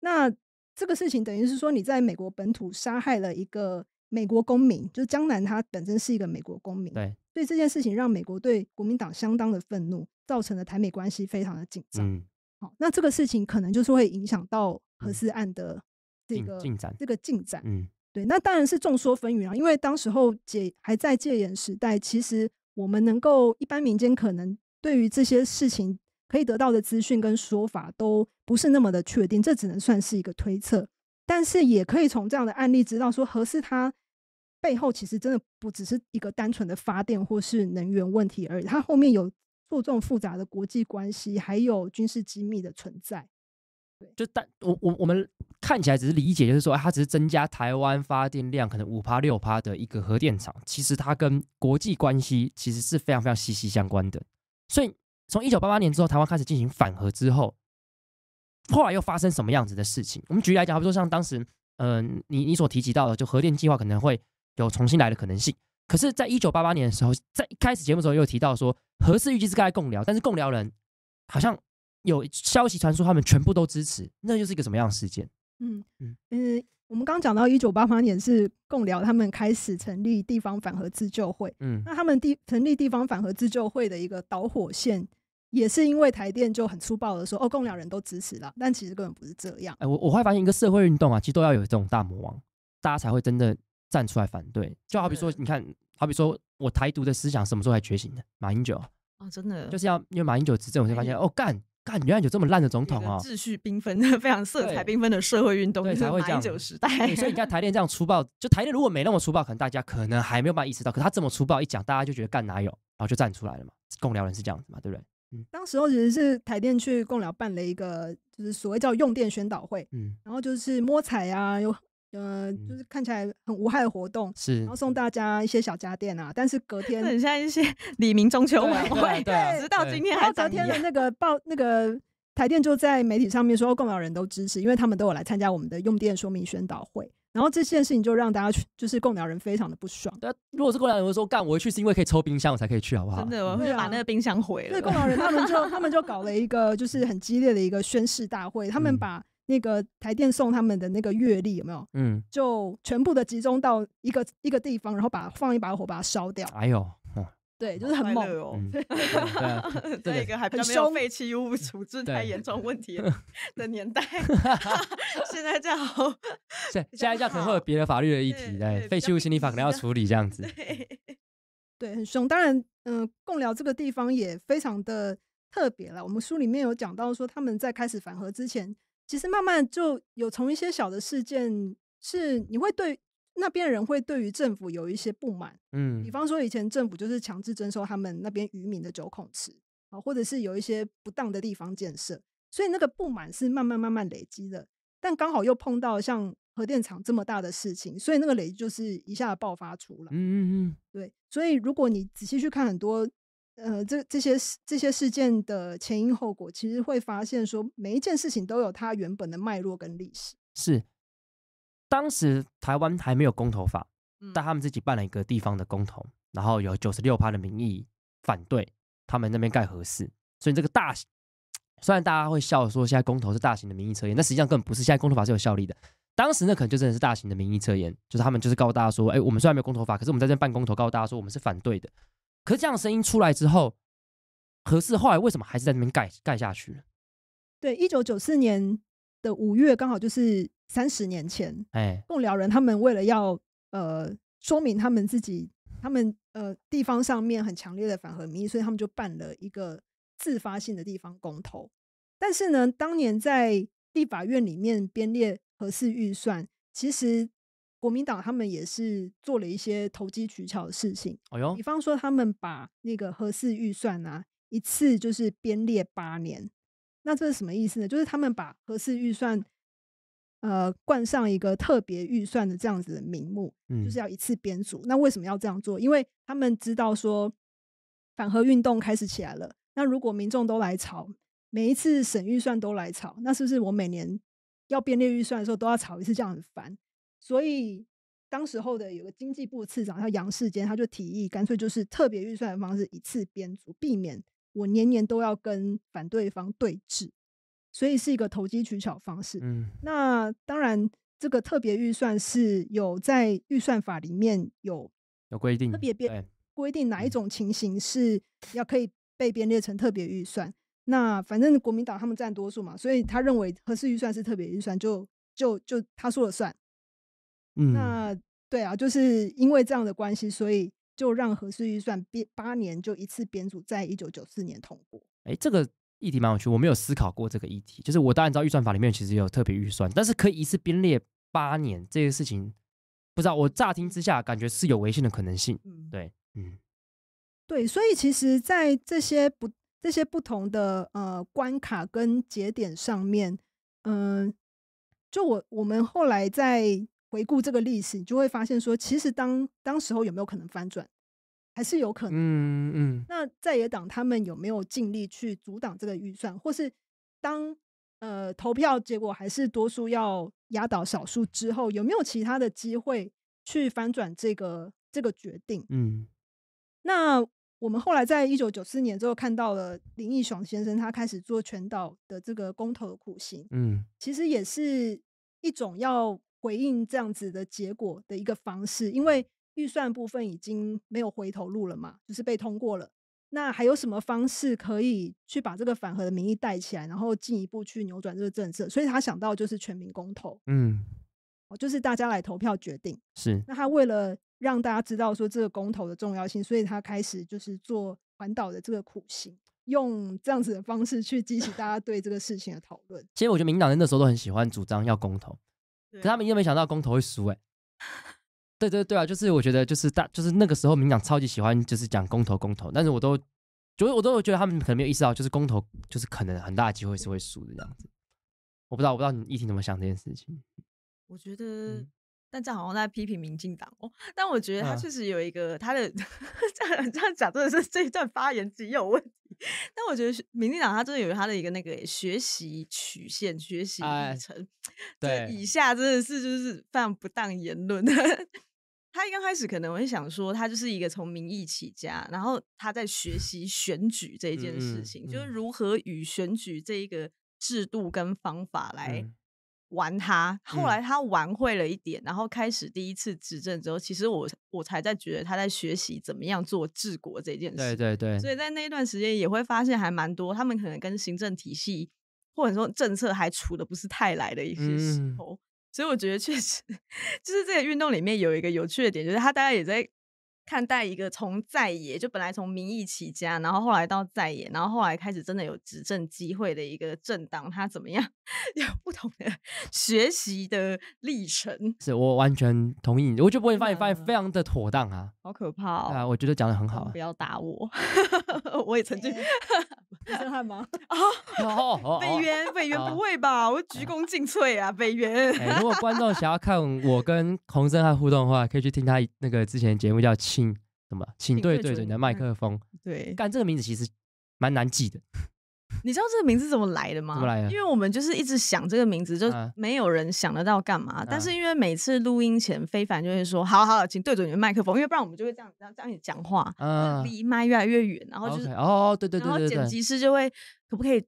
那这个事情等于是说，你在美国本土杀害了一个美国公民，就是江南，他本身是一个美国公民。对。所以这件事情让美国对国民党相当的愤怒，造成了台美关系非常的紧张。嗯。好，那这个事情可能就是会影响到核四案的。这个进展，这个进展，嗯，对，那当然是众说纷纭啊，因为当时候解还在戒严时代，其实我们能够一般民间可能对于这些事情可以得到的资讯跟说法都不是那么的确定，这只能算是一个推测。但是也可以从这样的案例知道，说何是它背后其实真的不只是一个单纯的发电或是能源问题而已，它后面有错综复杂的国际关系，还有军事机密的存在。就但我我我们看起来只是理解，就是说，它只是增加台湾发电量，可能五趴六趴的一个核电厂。其实它跟国际关系其实是非常非常息息相关的。所以从一九八八年之后，台湾开始进行反核之后，后来又发生什么样子的事情？我们举例来讲，比如说像当时，嗯，你你所提及到的，就核电计划可能会有重新来的可能性。可是，在一九八八年的时候，在一开始节目时候又提到说，核四预计是该共疗，但是共疗人好像。有消息传出，他们全部都支持，那就是一个什么样的事件？嗯嗯嗯，我们刚讲到一九八八年是共僚他们开始成立地方反核自救会，嗯，那他们地成立地方反核自救会的一个导火线，也是因为台电就很粗暴的说，哦，共两人都支持了，但其实根本不是这样。哎，我我会发现一个社会运动啊，其实都要有这种大魔王，大家才会真的站出来反对。就好比说，你看，好比说我台独的思想什么时候才觉醒的？马英九啊，真的就是要因为马英九执政，我才发现，哦，干。干，原来有这么烂的总统哦！秩序缤纷，非常色彩缤纷的社会运动，才会这样。你以你看 台电这样粗暴，就台电如果没那么粗暴，可能大家可能还没有办法意识到。可他这么粗暴一讲，大家就觉得干哪有，然后就站出来了嘛。共僚人是这样子嘛，对不对？嗯，当时候其实是台电去共僚办了一个，就是所谓叫用电宣导会，嗯，然后就是摸彩呀，有。呃，就是看起来很无害的活动，是，然后送大家一些小家电啊。但是隔天很像一些李明中秋晚会，对，直到今天还。然昨天的那个报，那个台电就在媒体上面说，供鸟人都支持，因为他们都有来参加我们的用电说明宣导会。然后这件事情就让大家去，就是供鸟人非常的不爽。对，如果是供鸟人，时说干，我去是因为可以抽冰箱，我才可以去，好不好？真的，我会把那个冰箱毁了。对，供鸟人他们就 他们就搞了一个，就是很激烈的一个宣誓大会，他们把。那个台电送他们的那个月历有没有？嗯，就全部的集中到一个一个地方，然后把放一把火把它烧掉。哎呦，对，就是很猛哦。在一个还比较没有废弃物处置太严重问题的 年代，现在好，现在样可能会有别的法律的议题，对，废弃物心理法可能要处理这样子。对，很凶。当然，嗯，共聊这个地方也非常的特别了。我们书里面有讲到说，他们在开始反核之前。其实慢慢就有从一些小的事件，是你会对那边人会对于政府有一些不满，嗯，比方说以前政府就是强制征收他们那边渔民的九孔池啊，或者是有一些不当的地方建设，所以那个不满是慢慢慢慢累积的，但刚好又碰到像核电厂这么大的事情，所以那个累积就是一下爆发出来，嗯嗯嗯，对，所以如果你仔细去看很多。呃，这这些事这些事件的前因后果，其实会发现说，每一件事情都有它原本的脉络跟历史。是，当时台湾还没有公投法，但他们自己办了一个地方的公投，然后有九十六趴的民意反对他们那边盖核四，所以这个大虽然大家会笑说现在公投是大型的民意测验，但实际上根本不是，现在公投法是有效力的。当时那可能就真的是大型的民意测验，就是他们就是告诉大家说，哎，我们虽然没有公投法，可是我们在这办公投，告诉大家说我们是反对的。可这样声音出来之后，何四后来为什么还是在那边盖盖下去？对，一九九四年的五月，刚好就是三十年前。哎，凤寮人他们为了要呃说明他们自己，他们呃地方上面很强烈的反核意，所以他们就办了一个自发性的地方公投。但是呢，当年在立法院里面编列何四预算，其实。国民党他们也是做了一些投机取巧的事情。哎呦，比方说他们把那个合适预算啊，一次就是编列八年。那这是什么意思呢？就是他们把合适预算，呃，冠上一个特别预算的这样子的名目，嗯，就是要一次编组。那为什么要这样做？因为他们知道说反核运动开始起来了。那如果民众都来吵，每一次省预算都来吵，那是不是我每年要编列预算的时候都要吵一次？这样很烦。所以当时候的有个经济部次长叫杨世坚，他就提议干脆就是特别预算的方式一次编组，避免我年年都要跟反对方对峙，所以是一个投机取巧方式。嗯，那当然这个特别预算是有在预算法里面有有规定，特别编规定哪一种情形是要可以被编列成特别预算。那反正国民党他们占多数嘛，所以他认为合适预算是特别预算，就就就他说了算。那对啊，就是因为这样的关系，所以就让合适预算编八年就一次编组，在一九九四年通过。哎，这个议题蛮有趣，我没有思考过这个议题。就是我当然知道预算法里面其实有特别预算，但是可以一次编列八年这个事情，不知道我乍听之下感觉是有违宪的可能性。对，嗯，对，所以其实，在这些不这些不同的呃关卡跟节点上面，嗯，就我我们后来在。回顾这个历史，你就会发现说，其实当当时候有没有可能翻转，还是有可能。嗯嗯。那在野党他们有没有尽力去阻挡这个预算，或是当呃投票结果还是多数要压倒少数之后，有没有其他的机会去翻转这个这个决定？嗯。那我们后来在一九九四年之后看到了林益爽先生，他开始做全岛的这个公投的苦心。嗯，其实也是一种要。回应这样子的结果的一个方式，因为预算部分已经没有回头路了嘛，就是被通过了。那还有什么方式可以去把这个反核的民意带起来，然后进一步去扭转这个政策？所以他想到就是全民公投，嗯，就是大家来投票决定。是，那他为了让大家知道说这个公投的重要性，所以他开始就是做环岛的这个苦行，用这样子的方式去激起大家对这个事情的讨论。其实我觉得民党人那时候都很喜欢主张要公投。可他们又没想到公投会输哎，对对对啊，就是我觉得就是大就是那个时候民党超级喜欢就是讲公投公投，但是我都觉得我都觉得他们可能没有意识到，就是公投就是可能很大的机会是会输的这样子。我不知道我不知道你一听怎么想这件事情。我觉得但这好像在批评民进党哦，但我觉得他确实有一个他的 这样这样讲，真的是这一段发言自己有问。但我觉得民进党他真的有他的一个那个学习曲线、学习历程。对，以下真的是就是非常不当言论。他刚开始可能会想说，他就是一个从民意起家，然后他在学习选举这一件事情，就是如何与选举这一个制度跟方法来。玩他，后来他玩会了一点，然后开始第一次执政之后，其实我我才在觉得他在学习怎么样做治国这件事。对对对。所以在那一段时间也会发现还蛮多，他们可能跟行政体系或者说政策还处的不是太来的一些时候。所以我觉得确实 就是这个运动里面有一个有趣的点，就是他大家也在。看待一个从在野就本来从民意起家，然后后来到在野，然后后来开始真的有执政机会的一个政党，他怎么样 有不同的学习的历程？是我完全同意你，我就不会发现发现非常的妥当啊，好可怕啊！我觉得讲的很好，不要打我，我也曾经。洪真汉吗？啊，北原北原不会吧？我鞠躬尽瘁啊，北员。如果观众想要看我跟洪森汉互动的话，可以去听他那个之前的节目叫《亲》。请什么？请对对着你的麦克风。对，但这个名字其实蛮难记的。你知道这个名字怎么来的吗？怎么来的？因为我们就是一直想这个名字，就没有人想得到干嘛。但是因为每次录音前，非凡就会说：“好好，请对准你的麦克风，因为不然我们就会这样这样这样讲话，离麦越来越远。”然后就是哦对对对，然后剪辑师就会可不可以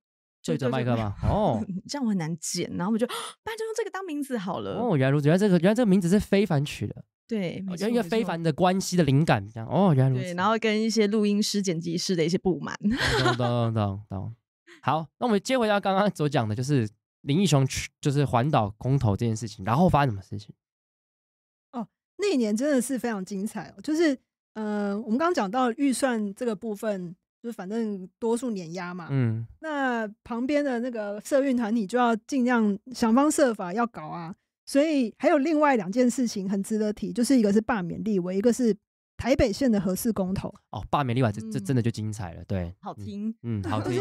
对麦克风。哦，这样我很难剪。然后我们就 不然就用这个当名字好了。哦，原来如此，原来这个原来这个名字是非凡取的。对，一个非凡的关系的灵感，这样哦，原来如此。对，然后跟一些录音师、剪辑师的一些不满。懂懂懂懂。好，那我们接回到刚刚所讲的，就是林奕雄去，就是环岛空投这件事情，然后发生什么事情？哦，那一年真的是非常精彩哦，就是，呃，我们刚刚讲到预算这个部分，就是反正多数碾压嘛，嗯，那旁边的那个社运团，体就要尽量想方设法要搞啊。所以还有另外两件事情很值得提，就是一个是罢免立委，一个是台北县的合氏公投。哦，罢免立委这这真的就精彩了，对，好听，嗯，好听。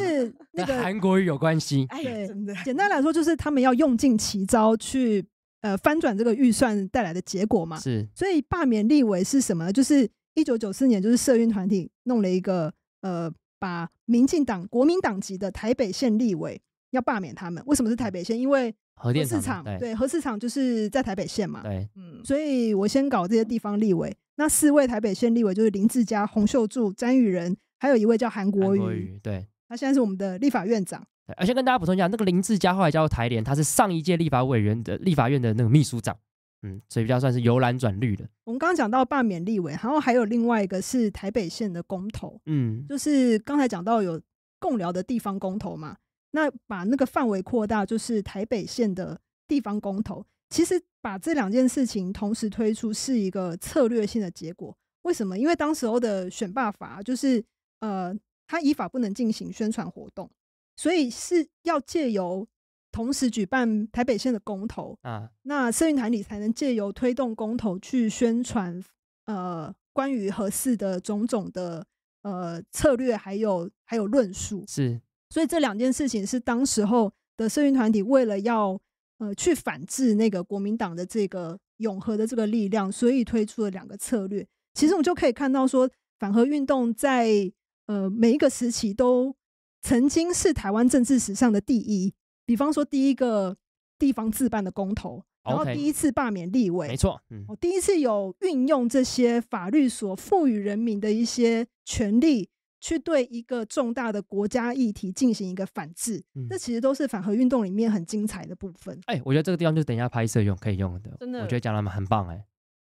那韩国语有关系？哎，真的。简单来说，就是他们要用尽奇招去呃翻转这个预算带来的结果嘛。是，所以罢免立委是什么呢？就是一九九四年，就是社运团体弄了一个呃，把民进党国民党籍的台北县立委要罢免他们。为什么是台北县？因为核电厂对核市场就是在台北县嘛，对，嗯，所以我先搞这些地方立委。那四位台北县立委就是林志佳、洪秀柱、詹宇仁，还有一位叫韩国瑜，对，他现在是我们的立法院长。而且跟大家补充一下，那个林志佳后来加入台联，他是上一届立法委员的立法院的那个秘书长，嗯，所以比较算是由蓝转绿的。我们刚刚讲到罢免立委，然后还有另外一个是台北县的公投，嗯，就是刚才讲到有共聊的地方公投嘛。那把那个范围扩大，就是台北县的地方公投。其实把这两件事情同时推出，是一个策略性的结果。为什么？因为当时候的选罢法就是，呃，他依法不能进行宣传活动，所以是要借由同时举办台北县的公投啊，那社运团体才能借由推动公投去宣传，呃，关于合适的种种的呃策略，还有还有论述是。所以这两件事情是当时候的社运团体为了要呃去反制那个国民党的这个永和的这个力量，所以推出了两个策略。其实我们就可以看到说，反核运动在呃每一个时期都曾经是台湾政治史上的第一。比方说，第一个地方自办的公投，然后第一次罢免立委，没错，我第一次有运用这些法律所赋予人民的一些权利。去对一个重大的国家议题进行一个反制，这其实都是反核运动里面很精彩的部分。哎，我觉得这个地方就等一下拍摄用可以用的。真的，我觉得讲的很棒哎。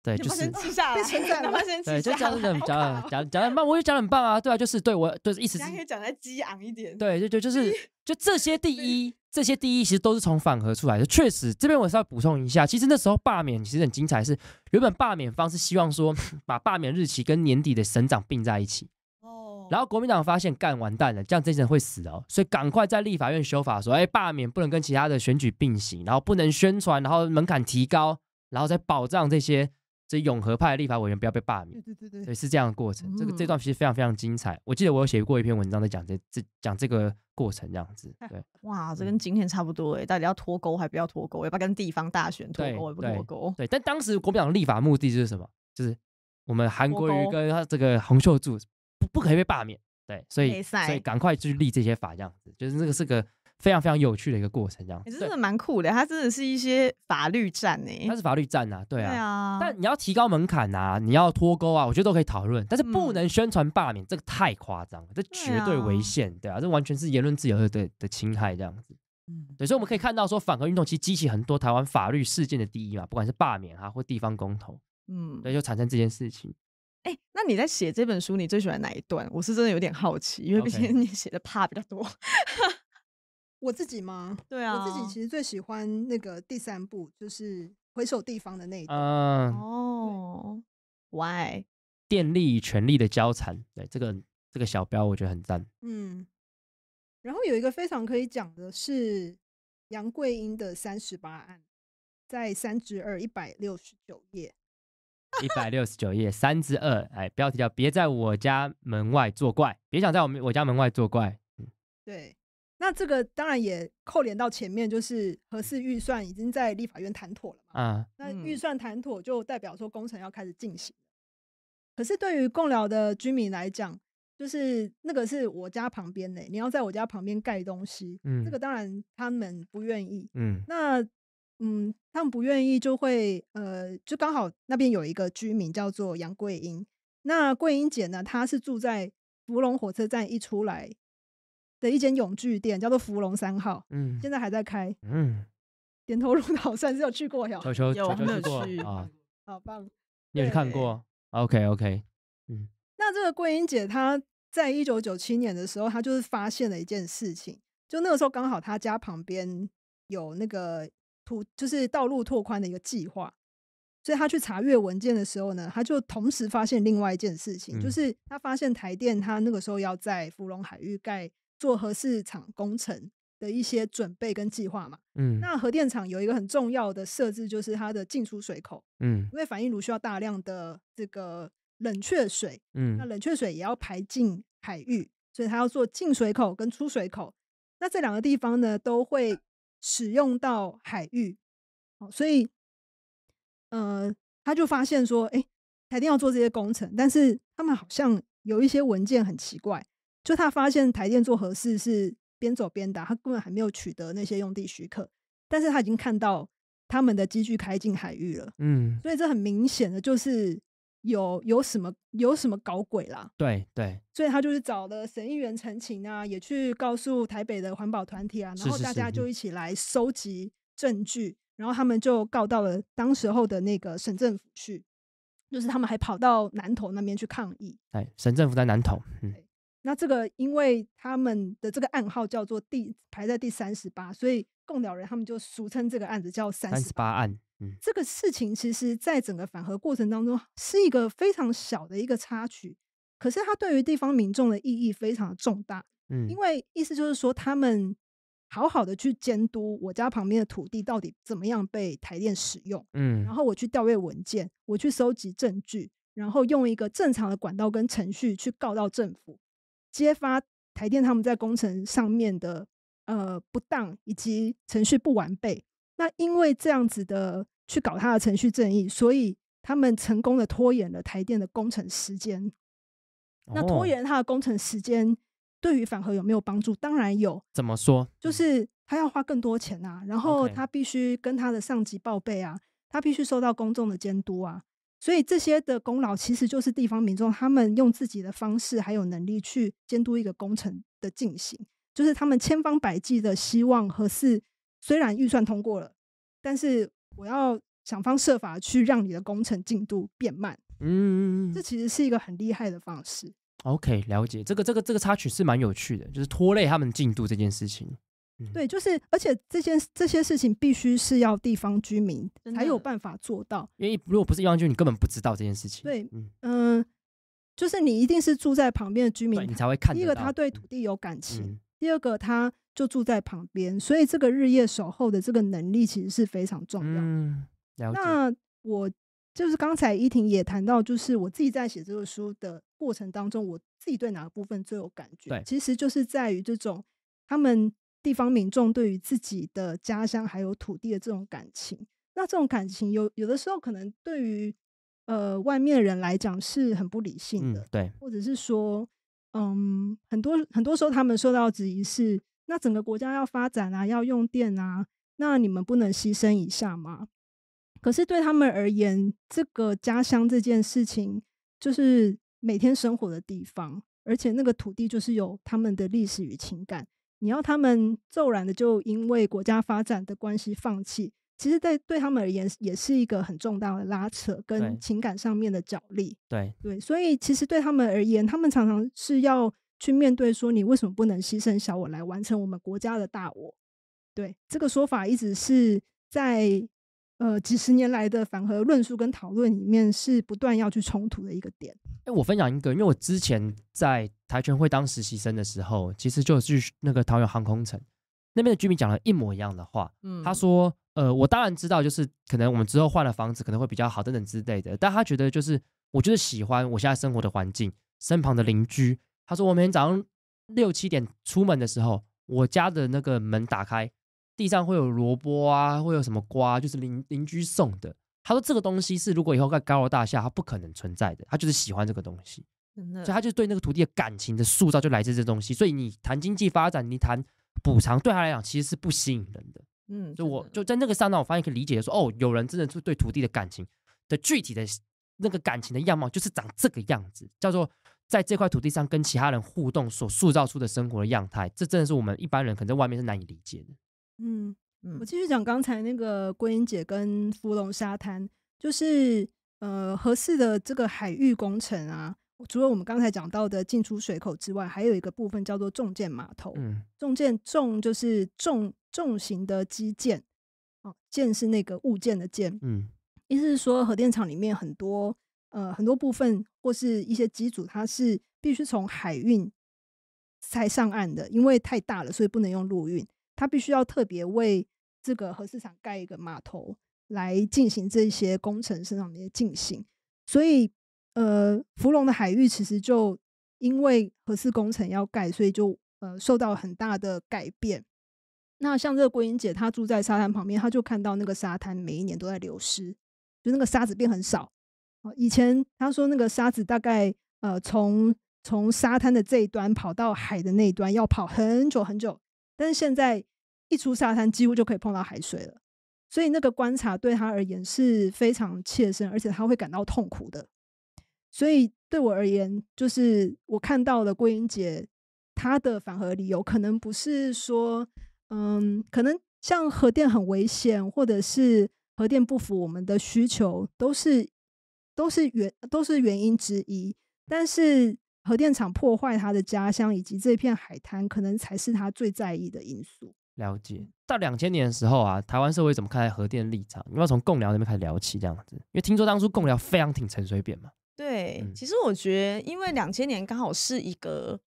对，就是。先记下来，不记下来？对，就讲讲讲讲讲很棒，我也讲的很棒啊。对啊，就是对我就是意思是讲的激昂一点。对，对就就 就是就这些第一，这些第一其实都是从反核出来的。确实，这边我是要补充一下，其实那时候罢免其实很精彩，是原本罢免方是希望说 把罢免日期跟年底的省长并在一起。然后国民党发现干完蛋了，这样这些人会死哦，所以赶快在立法院修法，说哎，罢免不能跟其他的选举并行，然后不能宣传，然后门槛提高，然后再保障这些这永和派立法委员不要被罢免。对对对，是这样的过程。这个这段其实非常非常精彩。我记得我有写过一篇文章在讲这这讲这个过程这样子。对，哇，这跟今天差不多哎，到底要脱钩还不要脱钩？也不跟地方大选脱钩也不脱钩。对，但当时国民党立法目的就是什么？就是我们韩国瑜跟这个洪秀柱。不可以被罢免，对，所以所以赶快去立这些法，这样子就是这个是个非常非常有趣的一个过程，这样。你真的蛮酷的，它真的是一些法律战哎，它是法律战呐，对啊。对啊。但你要提高门槛呐，你要脱钩啊，我觉得都可以讨论，但是不能宣传罢免，这个太夸张，这绝对违宪，对啊，这完全是言论自由的的侵害，这样子。嗯。对，所以我们可以看到说，反核运动其实激起很多台湾法律事件的第一嘛，不管是罢免啊，或地方公投，嗯，对，就产生这件事情。哎，那你在写这本书，你最喜欢哪一段？我是真的有点好奇，因为毕竟 你写的怕比较多。我自己吗？对啊，我自己其实最喜欢那个第三部，就是回首地方的那一段。哦，Why？电力与权力的交缠，对这个这个小标，我觉得很赞。嗯，然后有一个非常可以讲的是杨桂英的三十八案，在三之二一百六十九页。一百六十九页三之二，哎，标题叫“别在我家门外作怪”，别想在我我家门外作怪。对，那这个当然也扣连到前面，就是合适预算已经在立法院谈妥了嘛。啊，那预算谈妥就代表说工程要开始进行。可是对于共寮的居民来讲，就是那个是我家旁边呢，你要在我家旁边盖东西，嗯，这个当然他们不愿意。嗯，那。嗯，他们不愿意，就会呃，就刚好那边有一个居民叫做杨桂英。那桂英姐呢，她是住在芙蓉火车站一出来的一间永具店，叫做芙蓉三号。嗯，现在还在开。嗯，点头如脑算是有去过呀，有有去过啊，好棒。你有看过？OK OK。嗯，那这个桂英姐她在一九九七年的时候，她就是发现了一件事情。就那个时候刚好她家旁边有那个。就是道路拓宽的一个计划，所以他去查阅文件的时候呢，他就同时发现另外一件事情，就是他发现台电他那个时候要在芙蓉海域盖做核市场工程的一些准备跟计划嘛。嗯，那核电厂有一个很重要的设置就是它的进出水口。嗯，因为反应炉需要大量的这个冷却水，嗯，那冷却水也要排进海域，所以他要做进水口跟出水口。那这两个地方呢，都会。使用到海域，哦，所以，呃，他就发现说，哎，台电要做这些工程，但是他们好像有一些文件很奇怪，就他发现台电做核四是边走边打，他根本还没有取得那些用地许可，但是他已经看到他们的机具开进海域了，嗯，所以这很明显的就是。有有什么有什么搞鬼啦？对对，所以他就是找了省议员陈情啊，也去告诉台北的环保团体啊，然后大家就一起来收集证据，然后他们就告到了当时候的那个省政府去，就是他们还跑到南投那边去抗议。哎，省政府在南投，嗯。那这个，因为他们的这个案号叫做第排在第三十八，所以共鸟人他们就俗称这个案子叫“三十八案”。嗯，这个事情其实，在整个反核过程当中，是一个非常小的一个插曲，可是它对于地方民众的意义非常的重大。嗯，因为意思就是说，他们好好的去监督我家旁边的土地到底怎么样被台电使用。嗯，然后我去调阅文件，我去收集证据，然后用一个正常的管道跟程序去告到政府。揭发台电他们在工程上面的呃不当以及程序不完备，那因为这样子的去搞他的程序正义，所以他们成功的拖延了台电的工程时间。那拖延他的工程时间对于反核有没有帮助？当然有。怎么说？就是他要花更多钱啊，然后他必须跟他的上级报备啊，他必须受到公众的监督啊。所以这些的功劳其实就是地方民众，他们用自己的方式还有能力去监督一个工程的进行，就是他们千方百计的希望，和是虽然预算通过了，但是我要想方设法去让你的工程进度变慢。嗯嗯嗯，这其实是一个很厉害的方式。OK，了解这个这个这个插曲是蛮有趣的，就是拖累他们进度这件事情。对，就是而且这件这些事情必须是要地方居民才有办法做到，因为如果不是地方居民，你根本不知道这件事情。对，嗯，就是你一定是住在旁边的居民，你才会看。第一个，他对土地有感情；第二个，他就住在旁边，所以这个日夜守候的这个能力其实是非常重要。嗯，了解。那我就是刚才依婷也谈到，就是我自己在写这个书的过程当中，我自己对哪个部分最有感觉？其实就是在于这种他们。地方民众对于自己的家乡还有土地的这种感情，那这种感情有有的时候可能对于呃外面人来讲是很不理性的，对，或者是说，嗯，很多很多时候他们受到质疑是，那整个国家要发展啊，要用电啊，那你们不能牺牲一下吗？可是对他们而言，这个家乡这件事情就是每天生活的地方，而且那个土地就是有他们的历史与情感。你要他们骤然的就因为国家发展的关系放弃，其实，在对他们而言也是一个很重大的拉扯跟情感上面的角力。对对，所以其实对他们而言，他们常常是要去面对说，你为什么不能牺牲小我来完成我们国家的大我？对，这个说法一直是在。呃，几十年来的反核论述跟讨论里面，是不断要去冲突的一个点。哎，我分享一个，因为我之前在台全会当实习生的时候，其实就去那个桃园航空城那边的居民讲了一模一样的话。嗯，他说，呃，我当然知道，就是可能我们之后换了房子，可能会比较好，等等之类的。但他觉得，就是我就是喜欢我现在生活的环境，身旁的邻居。他说，我每天早上六七点出门的时候，我家的那个门打开。地上会有萝卜啊，会有什么瓜，就是邻邻居送的。他说这个东西是，如果以后盖高楼大厦，他不可能存在的。他就是喜欢这个东西，所以他就对那个土地的感情的塑造就来自这东西。所以你谈经济发展，你谈补偿，对他来讲其实是不吸引人的。嗯，就我就在那个上呢，我发现可以理解说，哦，有人真的是对土地的感情的具体的那个感情的样貌，就是长这个样子，叫做在这块土地上跟其他人互动所塑造出的生活的样态。这真的是我们一般人可能在外面是难以理解的。嗯，我继续讲刚才那个观音姐跟芙蓉沙滩，就是呃合适的这个海域工程啊。除了我们刚才讲到的进出水口之外，还有一个部分叫做重建码头。嗯，重建重就是重重型的基建，哦，建是那个物件的建。嗯，意思是说核电厂里面很多呃很多部分或是一些机组，它是必须从海运才上岸的，因为太大了，所以不能用陆运。他必须要特别为这个核市场盖一个码头来进行这些工程上一的进行，所以呃，福隆的海域其实就因为核四工程要盖，所以就呃受到很大的改变。那像这个桂英姐，她住在沙滩旁边，她就看到那个沙滩每一年都在流失，就那个沙子变很少。以前她说那个沙子大概呃从从沙滩的这一端跑到海的那一端要跑很久很久。但是现在一出沙滩几乎就可以碰到海水了，所以那个观察对他而言是非常切身，而且他会感到痛苦的。所以对我而言，就是我看到了桂英姐她的反核理由，可能不是说嗯，可能像核电很危险，或者是核电不符我们的需求，都是都是原都是原因之一，但是。核电厂破坏他的家乡以及这片海滩，可能才是他最在意的因素。了解到两千年的时候啊，台湾社会怎么看待核电立场？你们要从共疗那边开始聊起，这样子。因为听说当初共疗非常挺陈水扁嘛。对，其实我觉得，因为两千年刚好是一个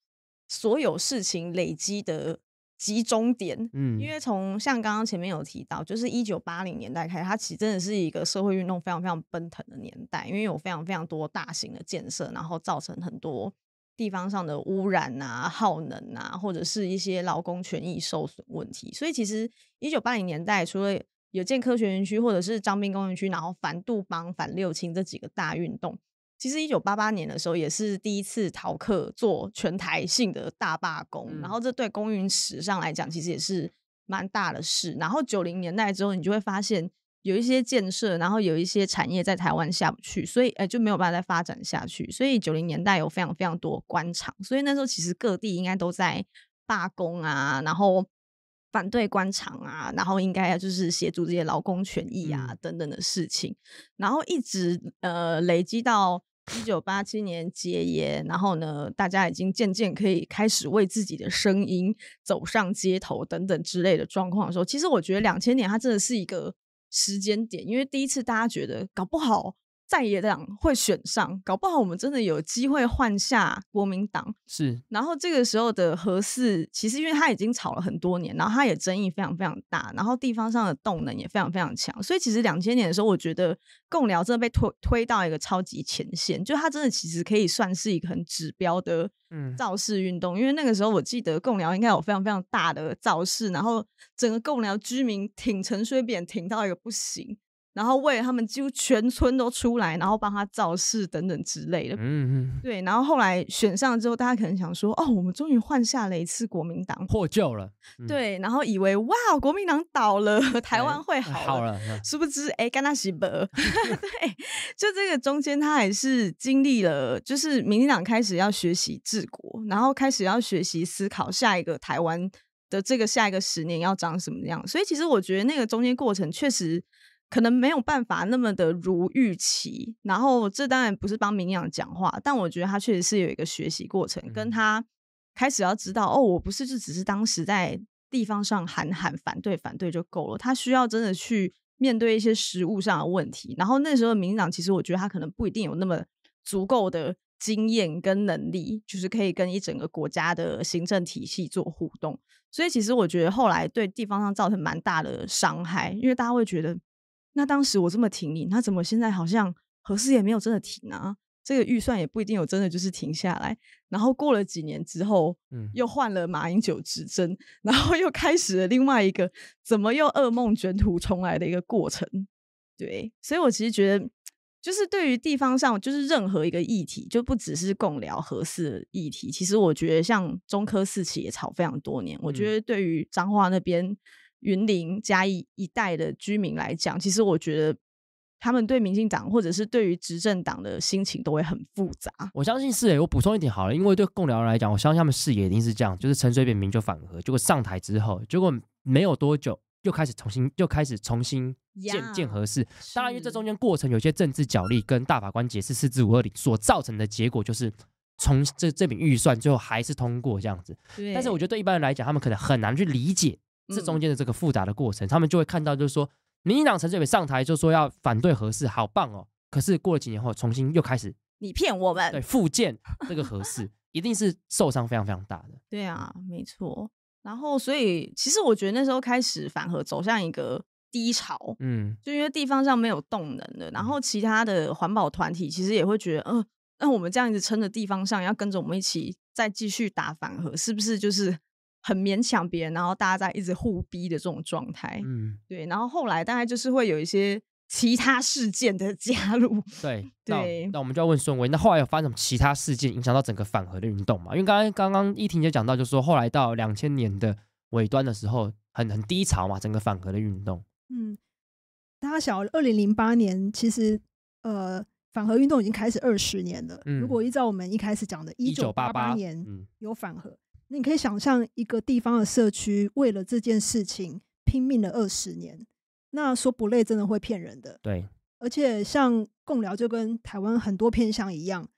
所有事情累积的集中点。嗯，因为从像刚刚前面有提到，就是一九八零年代开始，它其实真的是一个社会运动非常非常奔腾的年代，因为有非常非常多大型的建设，然后造成很多。地方上的污染啊、耗能啊，或者是一些劳工权益受损问题，所以其实一九八零年代除了有建科学园区或者是彰斌工园区，然后反杜邦、反六轻这几个大运动，其实一九八八年的时候也是第一次逃课做全台性的大罢工，然后这对公运史上来讲其实也是蛮大的事。然后九零年代之后，你就会发现。有一些建设，然后有一些产业在台湾下不去，所以哎就没有办法再发展下去。所以九零年代有非常非常多官场，所以那时候其实各地应该都在罢工啊，然后反对官场啊，然后应该就是协助这些劳工权益啊等等的事情，然后一直呃累积到一九八七年解严，然后呢大家已经渐渐可以开始为自己的声音走上街头等等之类的状况的时候，其实我觉得两千年它真的是一个。时间点，因为第一次大家觉得搞不好。在野党会选上，搞不好我们真的有机会换下国民党。是，然后这个时候的何事，其实因为他已经吵了很多年，然后他也争议非常非常大，然后地方上的动能也非常非常强，所以其实两千年的时候，我觉得共僚真的被推推到一个超级前线，就他真的其实可以算是一个很指标的造势运动。因为那个时候我记得共僚应该有非常非常大的造势，然后整个共僚居民挺陈水扁挺到一个不行。然后为了他们，几乎全村都出来，然后帮他造势等等之类的。嗯嗯。对，然后后来选上之后，大家可能想说：“哦，我们终于换下了一次国民党，获救了。”对，然后以为“哇，国民党倒了，台湾会好了。”好了，殊不知哎，干他西北。对，就这个中间，他还是经历了，就是民进党开始要学习治国，然后开始要学习思考下一个台湾的这个下一个十年要长什么样。所以，其实我觉得那个中间过程确实。可能没有办法那么的如预期，然后这当然不是帮民阳讲话，但我觉得他确实是有一个学习过程，跟他开始要知道哦，我不是就只是当时在地方上喊喊反对反对就够了，他需要真的去面对一些实务上的问题。然后那时候民进其实我觉得他可能不一定有那么足够的经验跟能力，就是可以跟一整个国家的行政体系做互动，所以其实我觉得后来对地方上造成蛮大的伤害，因为大家会觉得。那当时我这么挺你，那怎么现在好像合适也没有真的停啊？这个预算也不一定有真的就是停下来。然后过了几年之后，嗯，又换了马英九执政，然后又开始了另外一个怎么又噩梦卷土重来的一个过程。对，所以我其实觉得，就是对于地方上，就是任何一个议题，就不只是共何合适议题，其实我觉得像中科四期也吵非常多年。我觉得对于彰化那边。云林嘉义一带的居民来讲，其实我觉得他们对民进党或者是对于执政党的心情都会很复杂。我相信是诶，我补充一点好了，因为对共僚来讲，我相信他们视野一定是这样，就是沉水扁明就反核，结果上台之后，结果没有多久又开始重新，又开始重新建建合适，当然，因为这中间过程有些政治角力跟大法官解释四至五二零所造成的结果，就是从这这笔预算最后还是通过这样子。但是我觉得对一般人来讲，他们可能很难去理解。这中间的这个复杂的过程，他们就会看到，就是说，民进党陈水扁上台就说要反对核四，好棒哦！可是过了几年后，重新又开始，你骗我们。对，复建这个核四 一定是受伤非常非常大的。对啊，没错。然后，所以其实我觉得那时候开始反核走向一个低潮，嗯，就因为地方上没有动能了。然后，其他的环保团体其实也会觉得，嗯，那我们这样子撑着地方上要跟着我们一起再继续打反核，是不是就是？很勉强别人，然后大家在一直互逼的这种状态，嗯，对。然后后来大概就是会有一些其他事件的 加入，对，对。那我们就要问孙维，那后来有发生什其他事件影响到整个反核的运动嘛？因为刚刚刚刚一婷就讲到，就是说后来到两千年的尾端的时候，很很低潮嘛，整个反核的运动。嗯，大家想，二零零八年其实呃，反核运动已经开始二十年了。如果依照我们一开始讲的，一九八八年有反核。你可以想象一个地方的社区为了这件事情拼命了二十年，那说不累真的会骗人的。对，而且像共疗就跟台湾很多偏向一样，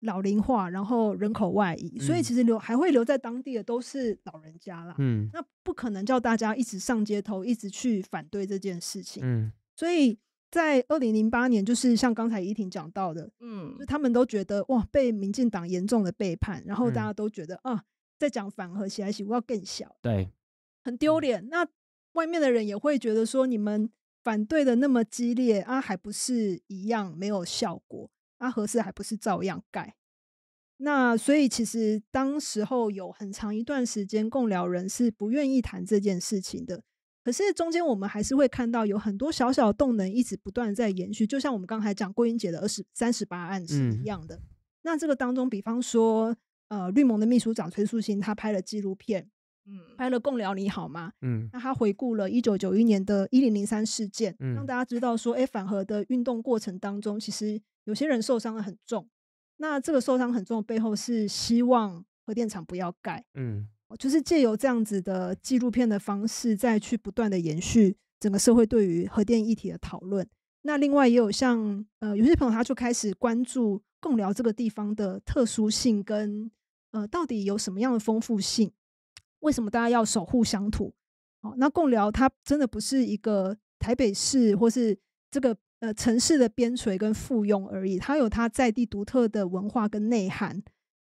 老龄化，然后人口外移，所以其实留还会留在当地的都是老人家啦。嗯，那不可能叫大家一直上街头，一直去反对这件事情。嗯，所以在二零零八年，就是像刚才依婷讲到的，嗯，就他们都觉得哇，被民进党严重的背叛，然后大家都觉得啊。再讲反和起来，似乎要更小，对，很丢脸。那外面的人也会觉得说，你们反对的那么激烈啊，还不是一样没有效果啊？合适还不是照样盖？那所以其实当时候有很长一段时间，共聊人是不愿意谈这件事情的。可是中间我们还是会看到有很多小小的动能一直不断在延续，就像我们刚才讲郭英杰的二十三十八案是一样的。那这个当中，比方说。呃，绿盟的秘书长崔素新，他拍了纪录片，嗯，拍了《共聊你好吗》。嗯，那他回顾了一九九一年的一零零三事件，让大家知道说，哎，反核的运动过程当中，其实有些人受伤的很重。那这个受伤很重的背后，是希望核电厂不要盖。嗯，就是借由这样子的纪录片的方式，再去不断的延续整个社会对于核电议题的讨论。那另外也有像呃，有些朋友他就开始关注共聊这个地方的特殊性跟。呃，到底有什么样的丰富性？为什么大家要守护乡土？哦，那共寮它真的不是一个台北市或是这个呃城市的边陲跟附庸而已，它有它在地独特的文化跟内涵。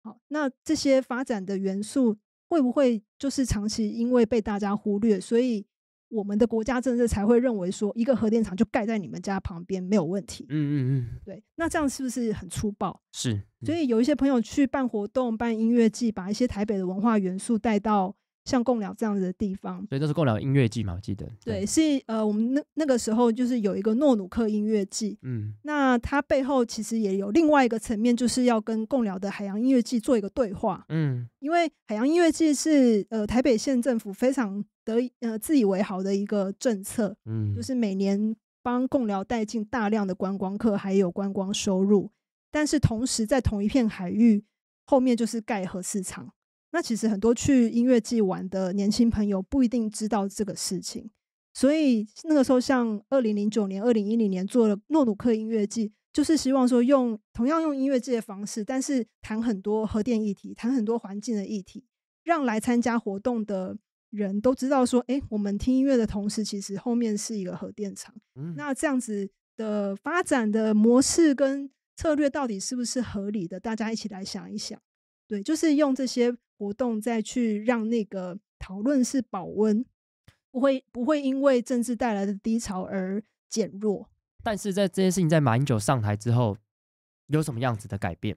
好，那这些发展的元素会不会就是长期因为被大家忽略，所以？我们的国家政策才会认为说，一个核电厂就盖在你们家旁边没有问题。嗯嗯嗯，对，那这样是不是很粗暴？是。所以有一些朋友去办活动、办音乐季，把一些台北的文化元素带到。像贡寮这样子的地方，对，这是贡寮音乐季嘛？我记得对，是呃，我们那那个时候就是有一个诺鲁克音乐季，嗯，那它背后其实也有另外一个层面，就是要跟贡寮的海洋音乐季做一个对话，嗯，因为海洋音乐季是呃台北县政府非常得呃自以为好的一个政策，嗯，就是每年帮贡寮带进大量的观光客还有观光收入，但是同时在同一片海域后面就是盖核市场。那其实很多去音乐季玩的年轻朋友不一定知道这个事情，所以那个时候像二零零九年、二零一零年做了诺鲁克音乐季，就是希望说用同样用音乐季的方式，但是谈很多核电议题、谈很多环境的议题，让来参加活动的人都知道说，哎，我们听音乐的同时，其实后面是一个核电厂。那这样子的发展的模式跟策略到底是不是合理的？大家一起来想一想。对，就是用这些活动再去让那个讨论是保温，不会不会因为政治带来的低潮而减弱。但是在这件事情在马英九上台之后有什么样子的改变？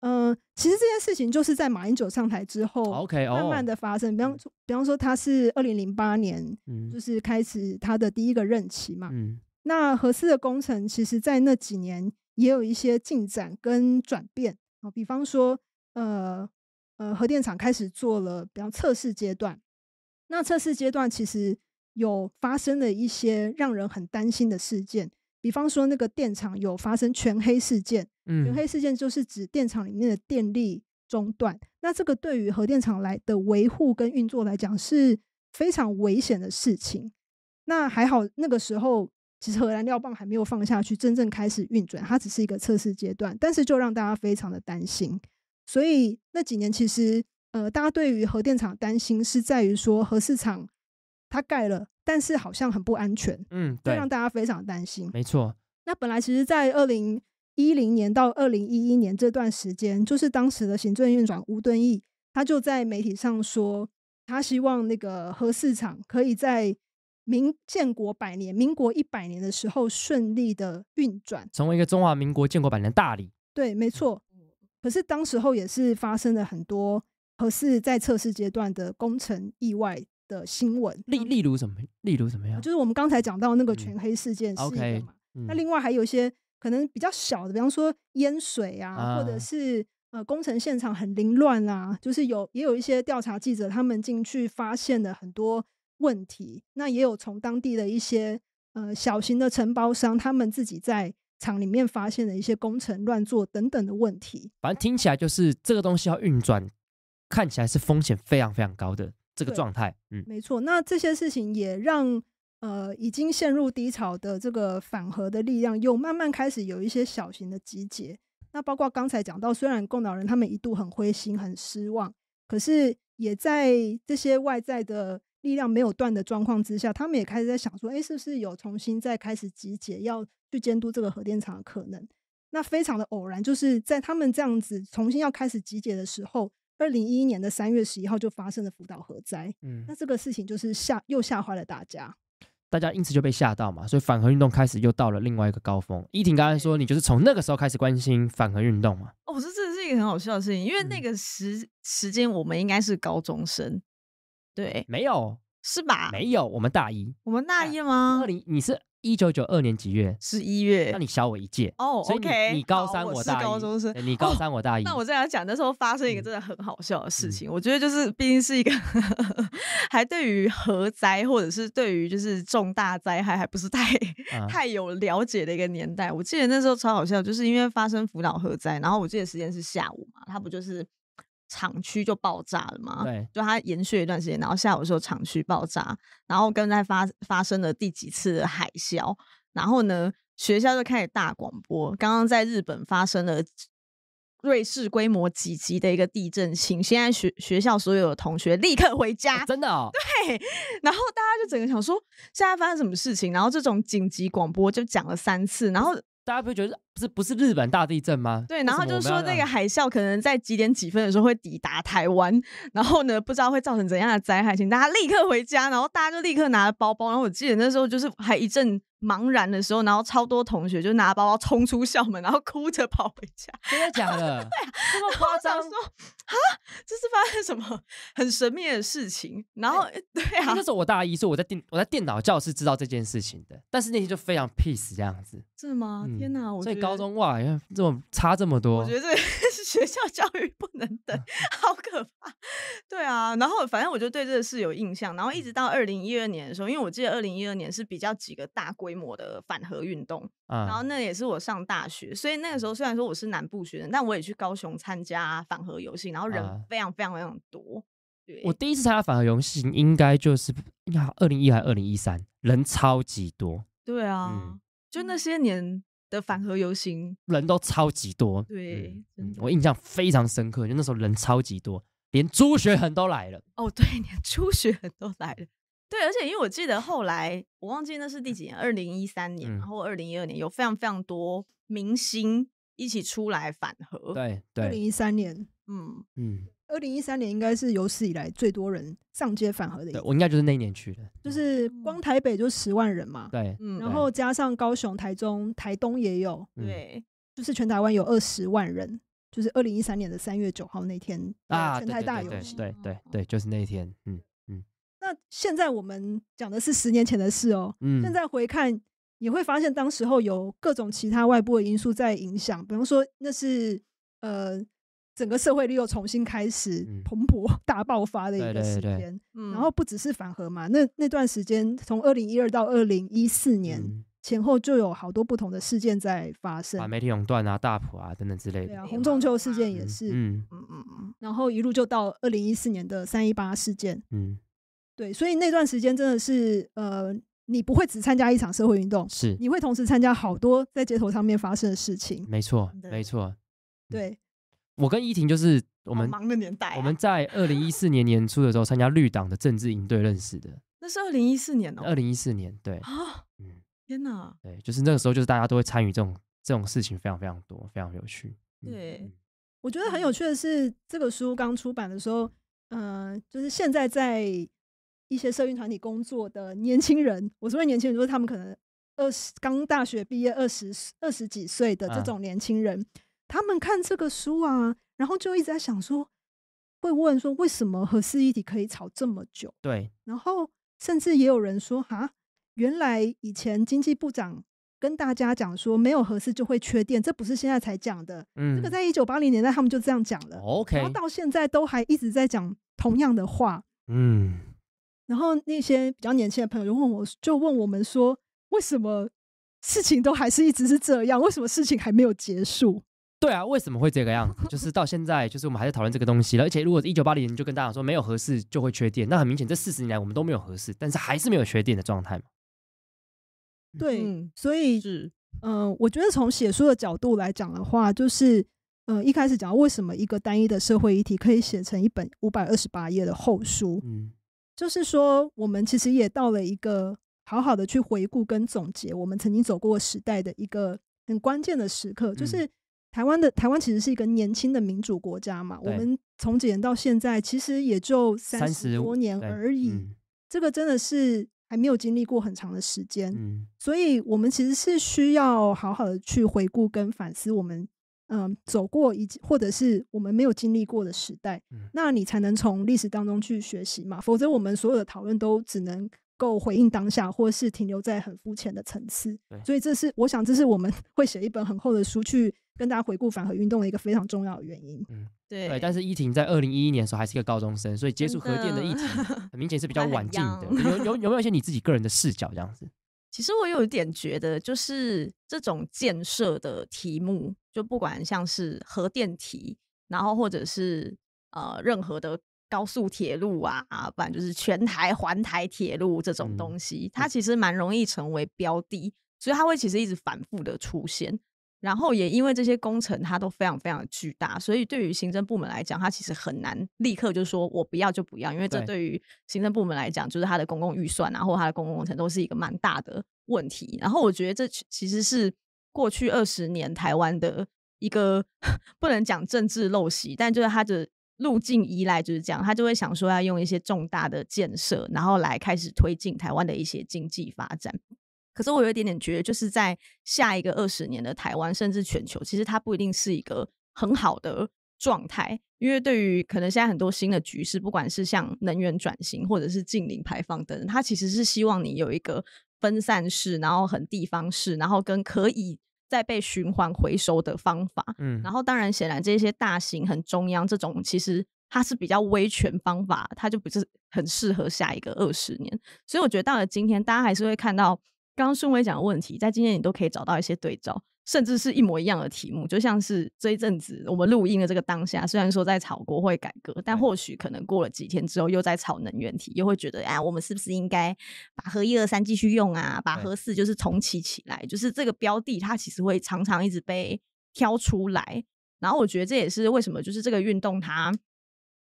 嗯，其实这件事情就是在马英九上台之后，OK，慢慢的发生。比方比方说，他是二零零八年，就是开始他的第一个任期嘛。嗯，那合适的工程其实在那几年也有一些进展跟转变啊，比方说。呃呃，核电厂开始做了，比方测试阶段。那测试阶段其实有发生了一些让人很担心的事件，比方说那个电厂有发生全黑事件。嗯，全黑事件就是指电厂里面的电力中断。那这个对于核电厂来的维护跟运作来讲是非常危险的事情。那还好，那个时候其实核燃料棒还没有放下去，真正开始运转，它只是一个测试阶段。但是就让大家非常的担心。所以那几年其实，呃，大家对于核电厂担心是在于说核市场它盖了，但是好像很不安全，嗯，对，让大家非常担心。没错。那本来其实，在二零一零年到二零一一年这段时间，就是当时的行政院长吴敦义，他就在媒体上说，他希望那个核市场可以在民建国百年、民国一百年的时候顺利的运转，成为一个中华民国建国百年大礼。对，没错。可是当时候也是发生了很多可是在测试阶段的工程意外的新闻。例例如什么？例如怎么样？就是我们刚才讲到那个全黑事件是一个嘛？那另外还有一些可能比较小的，比方说淹水啊，或者是呃工程现场很凌乱啊，就是有也有一些调查记者他们进去发现了很多问题。那也有从当地的一些呃小型的承包商他们自己在。厂里面发现的一些工程乱做等等的问题，反正听起来就是这个东西要运转，看起来是风险非常非常高的这个状态。嗯，没错。那这些事情也让呃已经陷入低潮的这个反核的力量又慢慢开始有一些小型的集结。那包括刚才讲到，虽然共党人他们一度很灰心、很失望，可是也在这些外在的。力量没有断的状况之下，他们也开始在想说，哎，是不是有重新再开始集结，要去监督这个核电厂的可能？那非常的偶然，就是在他们这样子重新要开始集结的时候，二零一一年的三月十一号就发生了福岛核灾。嗯，那这个事情就是吓又吓坏了大家，大家因此就被吓到嘛，所以反核运动开始又到了另外一个高峰。依婷刚才说，你就是从那个时候开始关心反核运动嘛？哦，是，这是一个很好笑的事情，因为那个时时间我们应该是高中生。对，没有，是吧？没有，我们大一，我们大一吗？二零，你是一九九二年几月？十一月。那你小我一届哦。所以你高三，我大高中生。你高三，我大一。那我再来讲，那时候发生一个真的很好笑的事情，我觉得就是，毕竟是一个 还对于核灾或者是对于就是重大灾害还不是太 太有了解的一个年代。我记得那时候超好笑，就是因为发生福岛核灾，然后我记得时间是下午嘛，他不就是。厂区就爆炸了嘛？对，就它延续了一段时间，然后下午的时候厂区爆炸，然后跟在发发生了第几次的海啸，然后呢学校就开始大广播，刚刚在日本发生了瑞士规模几级的一个地震，请现在学学校所有的同学立刻回家，真的哦，对，然后大家就整个想说现在发生什么事情，然后这种紧急广播就讲了三次，然后。大家不会觉得是不是日本大地震吗？对，然后就说那个海啸可能在几点几分的时候会抵达台湾，然后呢不知道会造成怎样的灾害，请大家立刻回家，然后大家就立刻拿着包包，然后我记得那时候就是还一阵。茫然的时候，然后超多同学就拿包包冲出校门，然后哭着跑回家。真的假的？对啊，这么夸张。说啊，这是发生什么很神秘的事情？然后 对啊，那时候我大一，所以我在电我在电脑教室知道这件事情的。但是那天就非常 peace 这样子。是的吗？天哪！我所以高中哇，你看这么差这么多，我觉得。学校教育不能 等，好可怕。对啊，然后反正我就对这事有印象。然后一直到二零一二年的时候，因为我记得二零一二年是比较几个大规模的反核运动。嗯，然后那也是我上大学，所以那个时候虽然说我是南部学生，但我也去高雄参加反核游行，然后人非常非常非常多。我第一次参加反核游行，应该就是二零一还是二零一三，人超级多。对啊，就那些年。的反核游行，人都超级多。对，我印象非常深刻，就那时候人超级多，连朱学恒都来了。哦，对，朱学恒都来了。对，而且因为我记得后来，我忘记那是第几年，二零一三年然后二零一二年，有非常非常多明星一起出来反核。对对，二零一三年，嗯嗯。二零一三年应该是有史以来最多人上街反核的一年，我应该就是那一年去的，就是光台北就十万人嘛，对，然后加上高雄、台中、台东也有，对，就是全台湾有二十万人，就是二零一三年的三月九号那天啊，全台大游行，对对对，就是那一天，嗯嗯。那现在我们讲的是十年前的事哦，现在回看也会发现，当时候有各种其他外部的因素在影响，比方说那是呃。整个社会又重新开始蓬勃大爆发的一个时间，然后不只是反核嘛，那那段时间从二零一二到二零一四年前后，就有好多不同的事件在发生，媒体垄断啊、大普啊等等之类的，红中秋事件也是，嗯嗯嗯嗯，然后一路就到二零一四年的三一八事件，嗯，对，所以那段时间真的是呃，你不会只参加一场社会运动，是，你会同时参加好多在街头上面发生的事情，没错，没错，对。我跟依婷就是我们忙的年代，我们在二零一四年年初的时候参加绿党的政治营队认识的。那是二零一四年哦。二零一四年，对啊，嗯，天哪，对，就是那个时候，就是大家都会参与这种这种事情，非常非常多，非常有趣。对，我觉得很有趣的是，这个书刚出版的时候，嗯，就是现在在一些社运团体工作的年轻人，我所谓年轻人，就是他们可能二十刚大学毕业，二十二十几岁的这种年轻人。他们看这个书啊，然后就一直在想说，会问说为什么和四一体可以吵这么久？对，然后甚至也有人说哈，原来以前经济部长跟大家讲说没有合适就会缺电，这不是现在才讲的，嗯，这个在一九八零年代他们就这样讲了，OK，然后到现在都还一直在讲同样的话，嗯，然后那些比较年轻的朋友就问我就问我们说，为什么事情都还是一直是这样？为什么事情还没有结束？对啊，为什么会这个样？就是到现在，就是我们还在讨论这个东西了。而且，如果一九八零年就跟大家说没有合适就会缺电，那很明显，这四十年来我们都没有合适，但是还是没有缺电的状态嘛？对，所以，是嗯，我觉得从写书的角度来讲的话，就是，嗯，一开始讲为什么一个单一的社会议题可以写成一本五百二十八页的厚书，嗯，就是说我们其实也到了一个好好的去回顾跟总结我们曾经走过时代的一个很关键的时刻，就是。台湾的台湾其实是一个年轻的民主国家嘛，我们从几年到现在其实也就三十多年而已，这个真的是还没有经历过很长的时间，嗯，所以我们其实是需要好好的去回顾跟反思我们嗯走过以及或者是我们没有经历过的时代，那你才能从历史当中去学习嘛，否则我们所有的讨论都只能够回应当下，或是停留在很肤浅的层次，所以这是我想，这是我们 会写一本很厚的书去。跟大家回顾反核运动的一个非常重要的原因。嗯，对。对，但是依婷在二零一一年的时候还是一个高中生，所以接触核电的议题，很明显是比较晚进的。有有有没有一些你自己个人的视角这样子？其实我有点觉得，就是这种建设的题目，就不管像是核电题，然后或者是呃任何的高速铁路啊，反正就是全台环台铁路这种东西，它其实蛮容易成为标的，所以它会其实一直反复的出现。然后也因为这些工程，它都非常非常巨大，所以对于行政部门来讲，它其实很难立刻就说我不要就不要，因为这对于行政部门来讲，就是它的公共预算然后它的公共工程都是一个蛮大的问题。然后我觉得这其实是过去二十年台湾的一个 不能讲政治陋习，但就是它的路径依赖就是这样，他就会想说要用一些重大的建设，然后来开始推进台湾的一些经济发展。可是我有一点点觉得，就是在下一个二十年的台湾，甚至全球，其实它不一定是一个很好的状态，因为对于可能现在很多新的局势，不管是像能源转型，或者是近零排放等，它其实是希望你有一个分散式，然后很地方式，然后跟可以再被循环回收的方法。嗯，然后当然显然这些大型很中央这种，其实它是比较威权方法，它就不是很适合下一个二十年。所以我觉得到了今天，大家还是会看到。刚刚孙薇讲的问题，在今天你都可以找到一些对照，甚至是一模一样的题目。就像是这一阵子我们录音的这个当下，虽然说在炒国会改革，但或许可能过了几天之后，又在炒能源题，又会觉得，哎，我们是不是应该把核一二三继续用啊？把核四就是重启起来，就是这个标的，它其实会常常一直被挑出来。然后我觉得这也是为什么，就是这个运动它。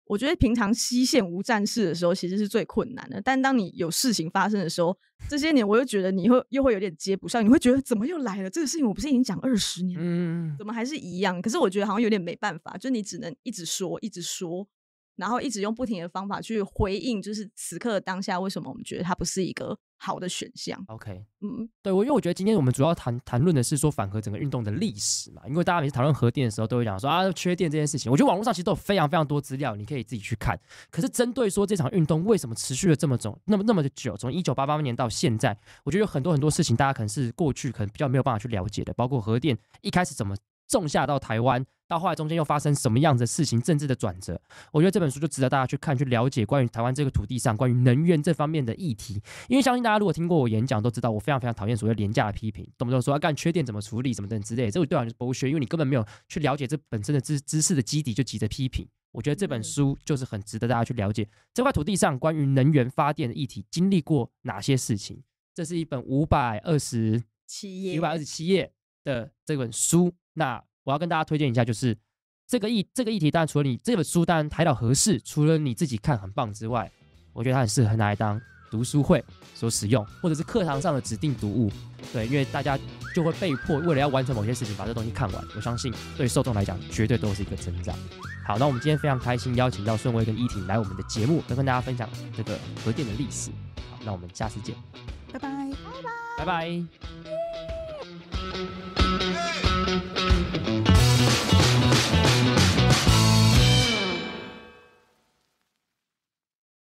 我觉得平常西线无战事的时候，其实是最困难的。但当你有事情发生的时候，这些年我又觉得你会又会有点接不上，你会觉得怎么又来了？这个事情我不是已经讲二十年了，怎么还是一样？可是我觉得好像有点没办法，就你只能一直说，一直说。然后一直用不停的方法去回应，就是此刻当下为什么我们觉得它不是一个好的选项？OK，嗯，对我因为我觉得今天我们主要谈谈论的是说反核整个运动的历史嘛，因为大家每次讨论核电的时候都会讲说啊，缺电这件事情，我觉得网络上其实都有非常非常多资料，你可以自己去看。可是针对说这场运动为什么持续了这么种，那么那么的久，从一九八八年到现在，我觉得有很多很多事情大家可能是过去可能比较没有办法去了解的，包括核电一开始怎么。种下到台湾，到后来中间又发生什么样的事情？政治的转折，我觉得这本书就值得大家去看去了解关于台湾这个土地上关于能源这方面的议题。因为相信大家如果听过我演讲，都知道我非常非常讨厌所谓廉价的批评，懂不懂？说要干缺点怎么处理，什么等之类，这个对啊就是剥削，因为你根本没有去了解这本身的知知识的基底，就急着批评。我觉得这本书就是很值得大家去了解这块土地上关于能源发电的议题经历过哪些事情。这是一本五百二十七页、五百二十七页的这本书。那我要跟大家推荐一下，就是这个议这个议题。当然，除了你这本书，当然台到合适，除了你自己看很棒之外，我觉得它很适合拿来当读书会所使用，或者是课堂上的指定读物。对，因为大家就会被迫为了要完成某些事情，把这东西看完。我相信对受众来讲，绝对都是一个增长。好，那我们今天非常开心邀请到顺威跟依婷来我们的节目，来跟大家分享这个核电的历史。好，那我们下次见，拜拜，拜拜，拜拜。Thank you.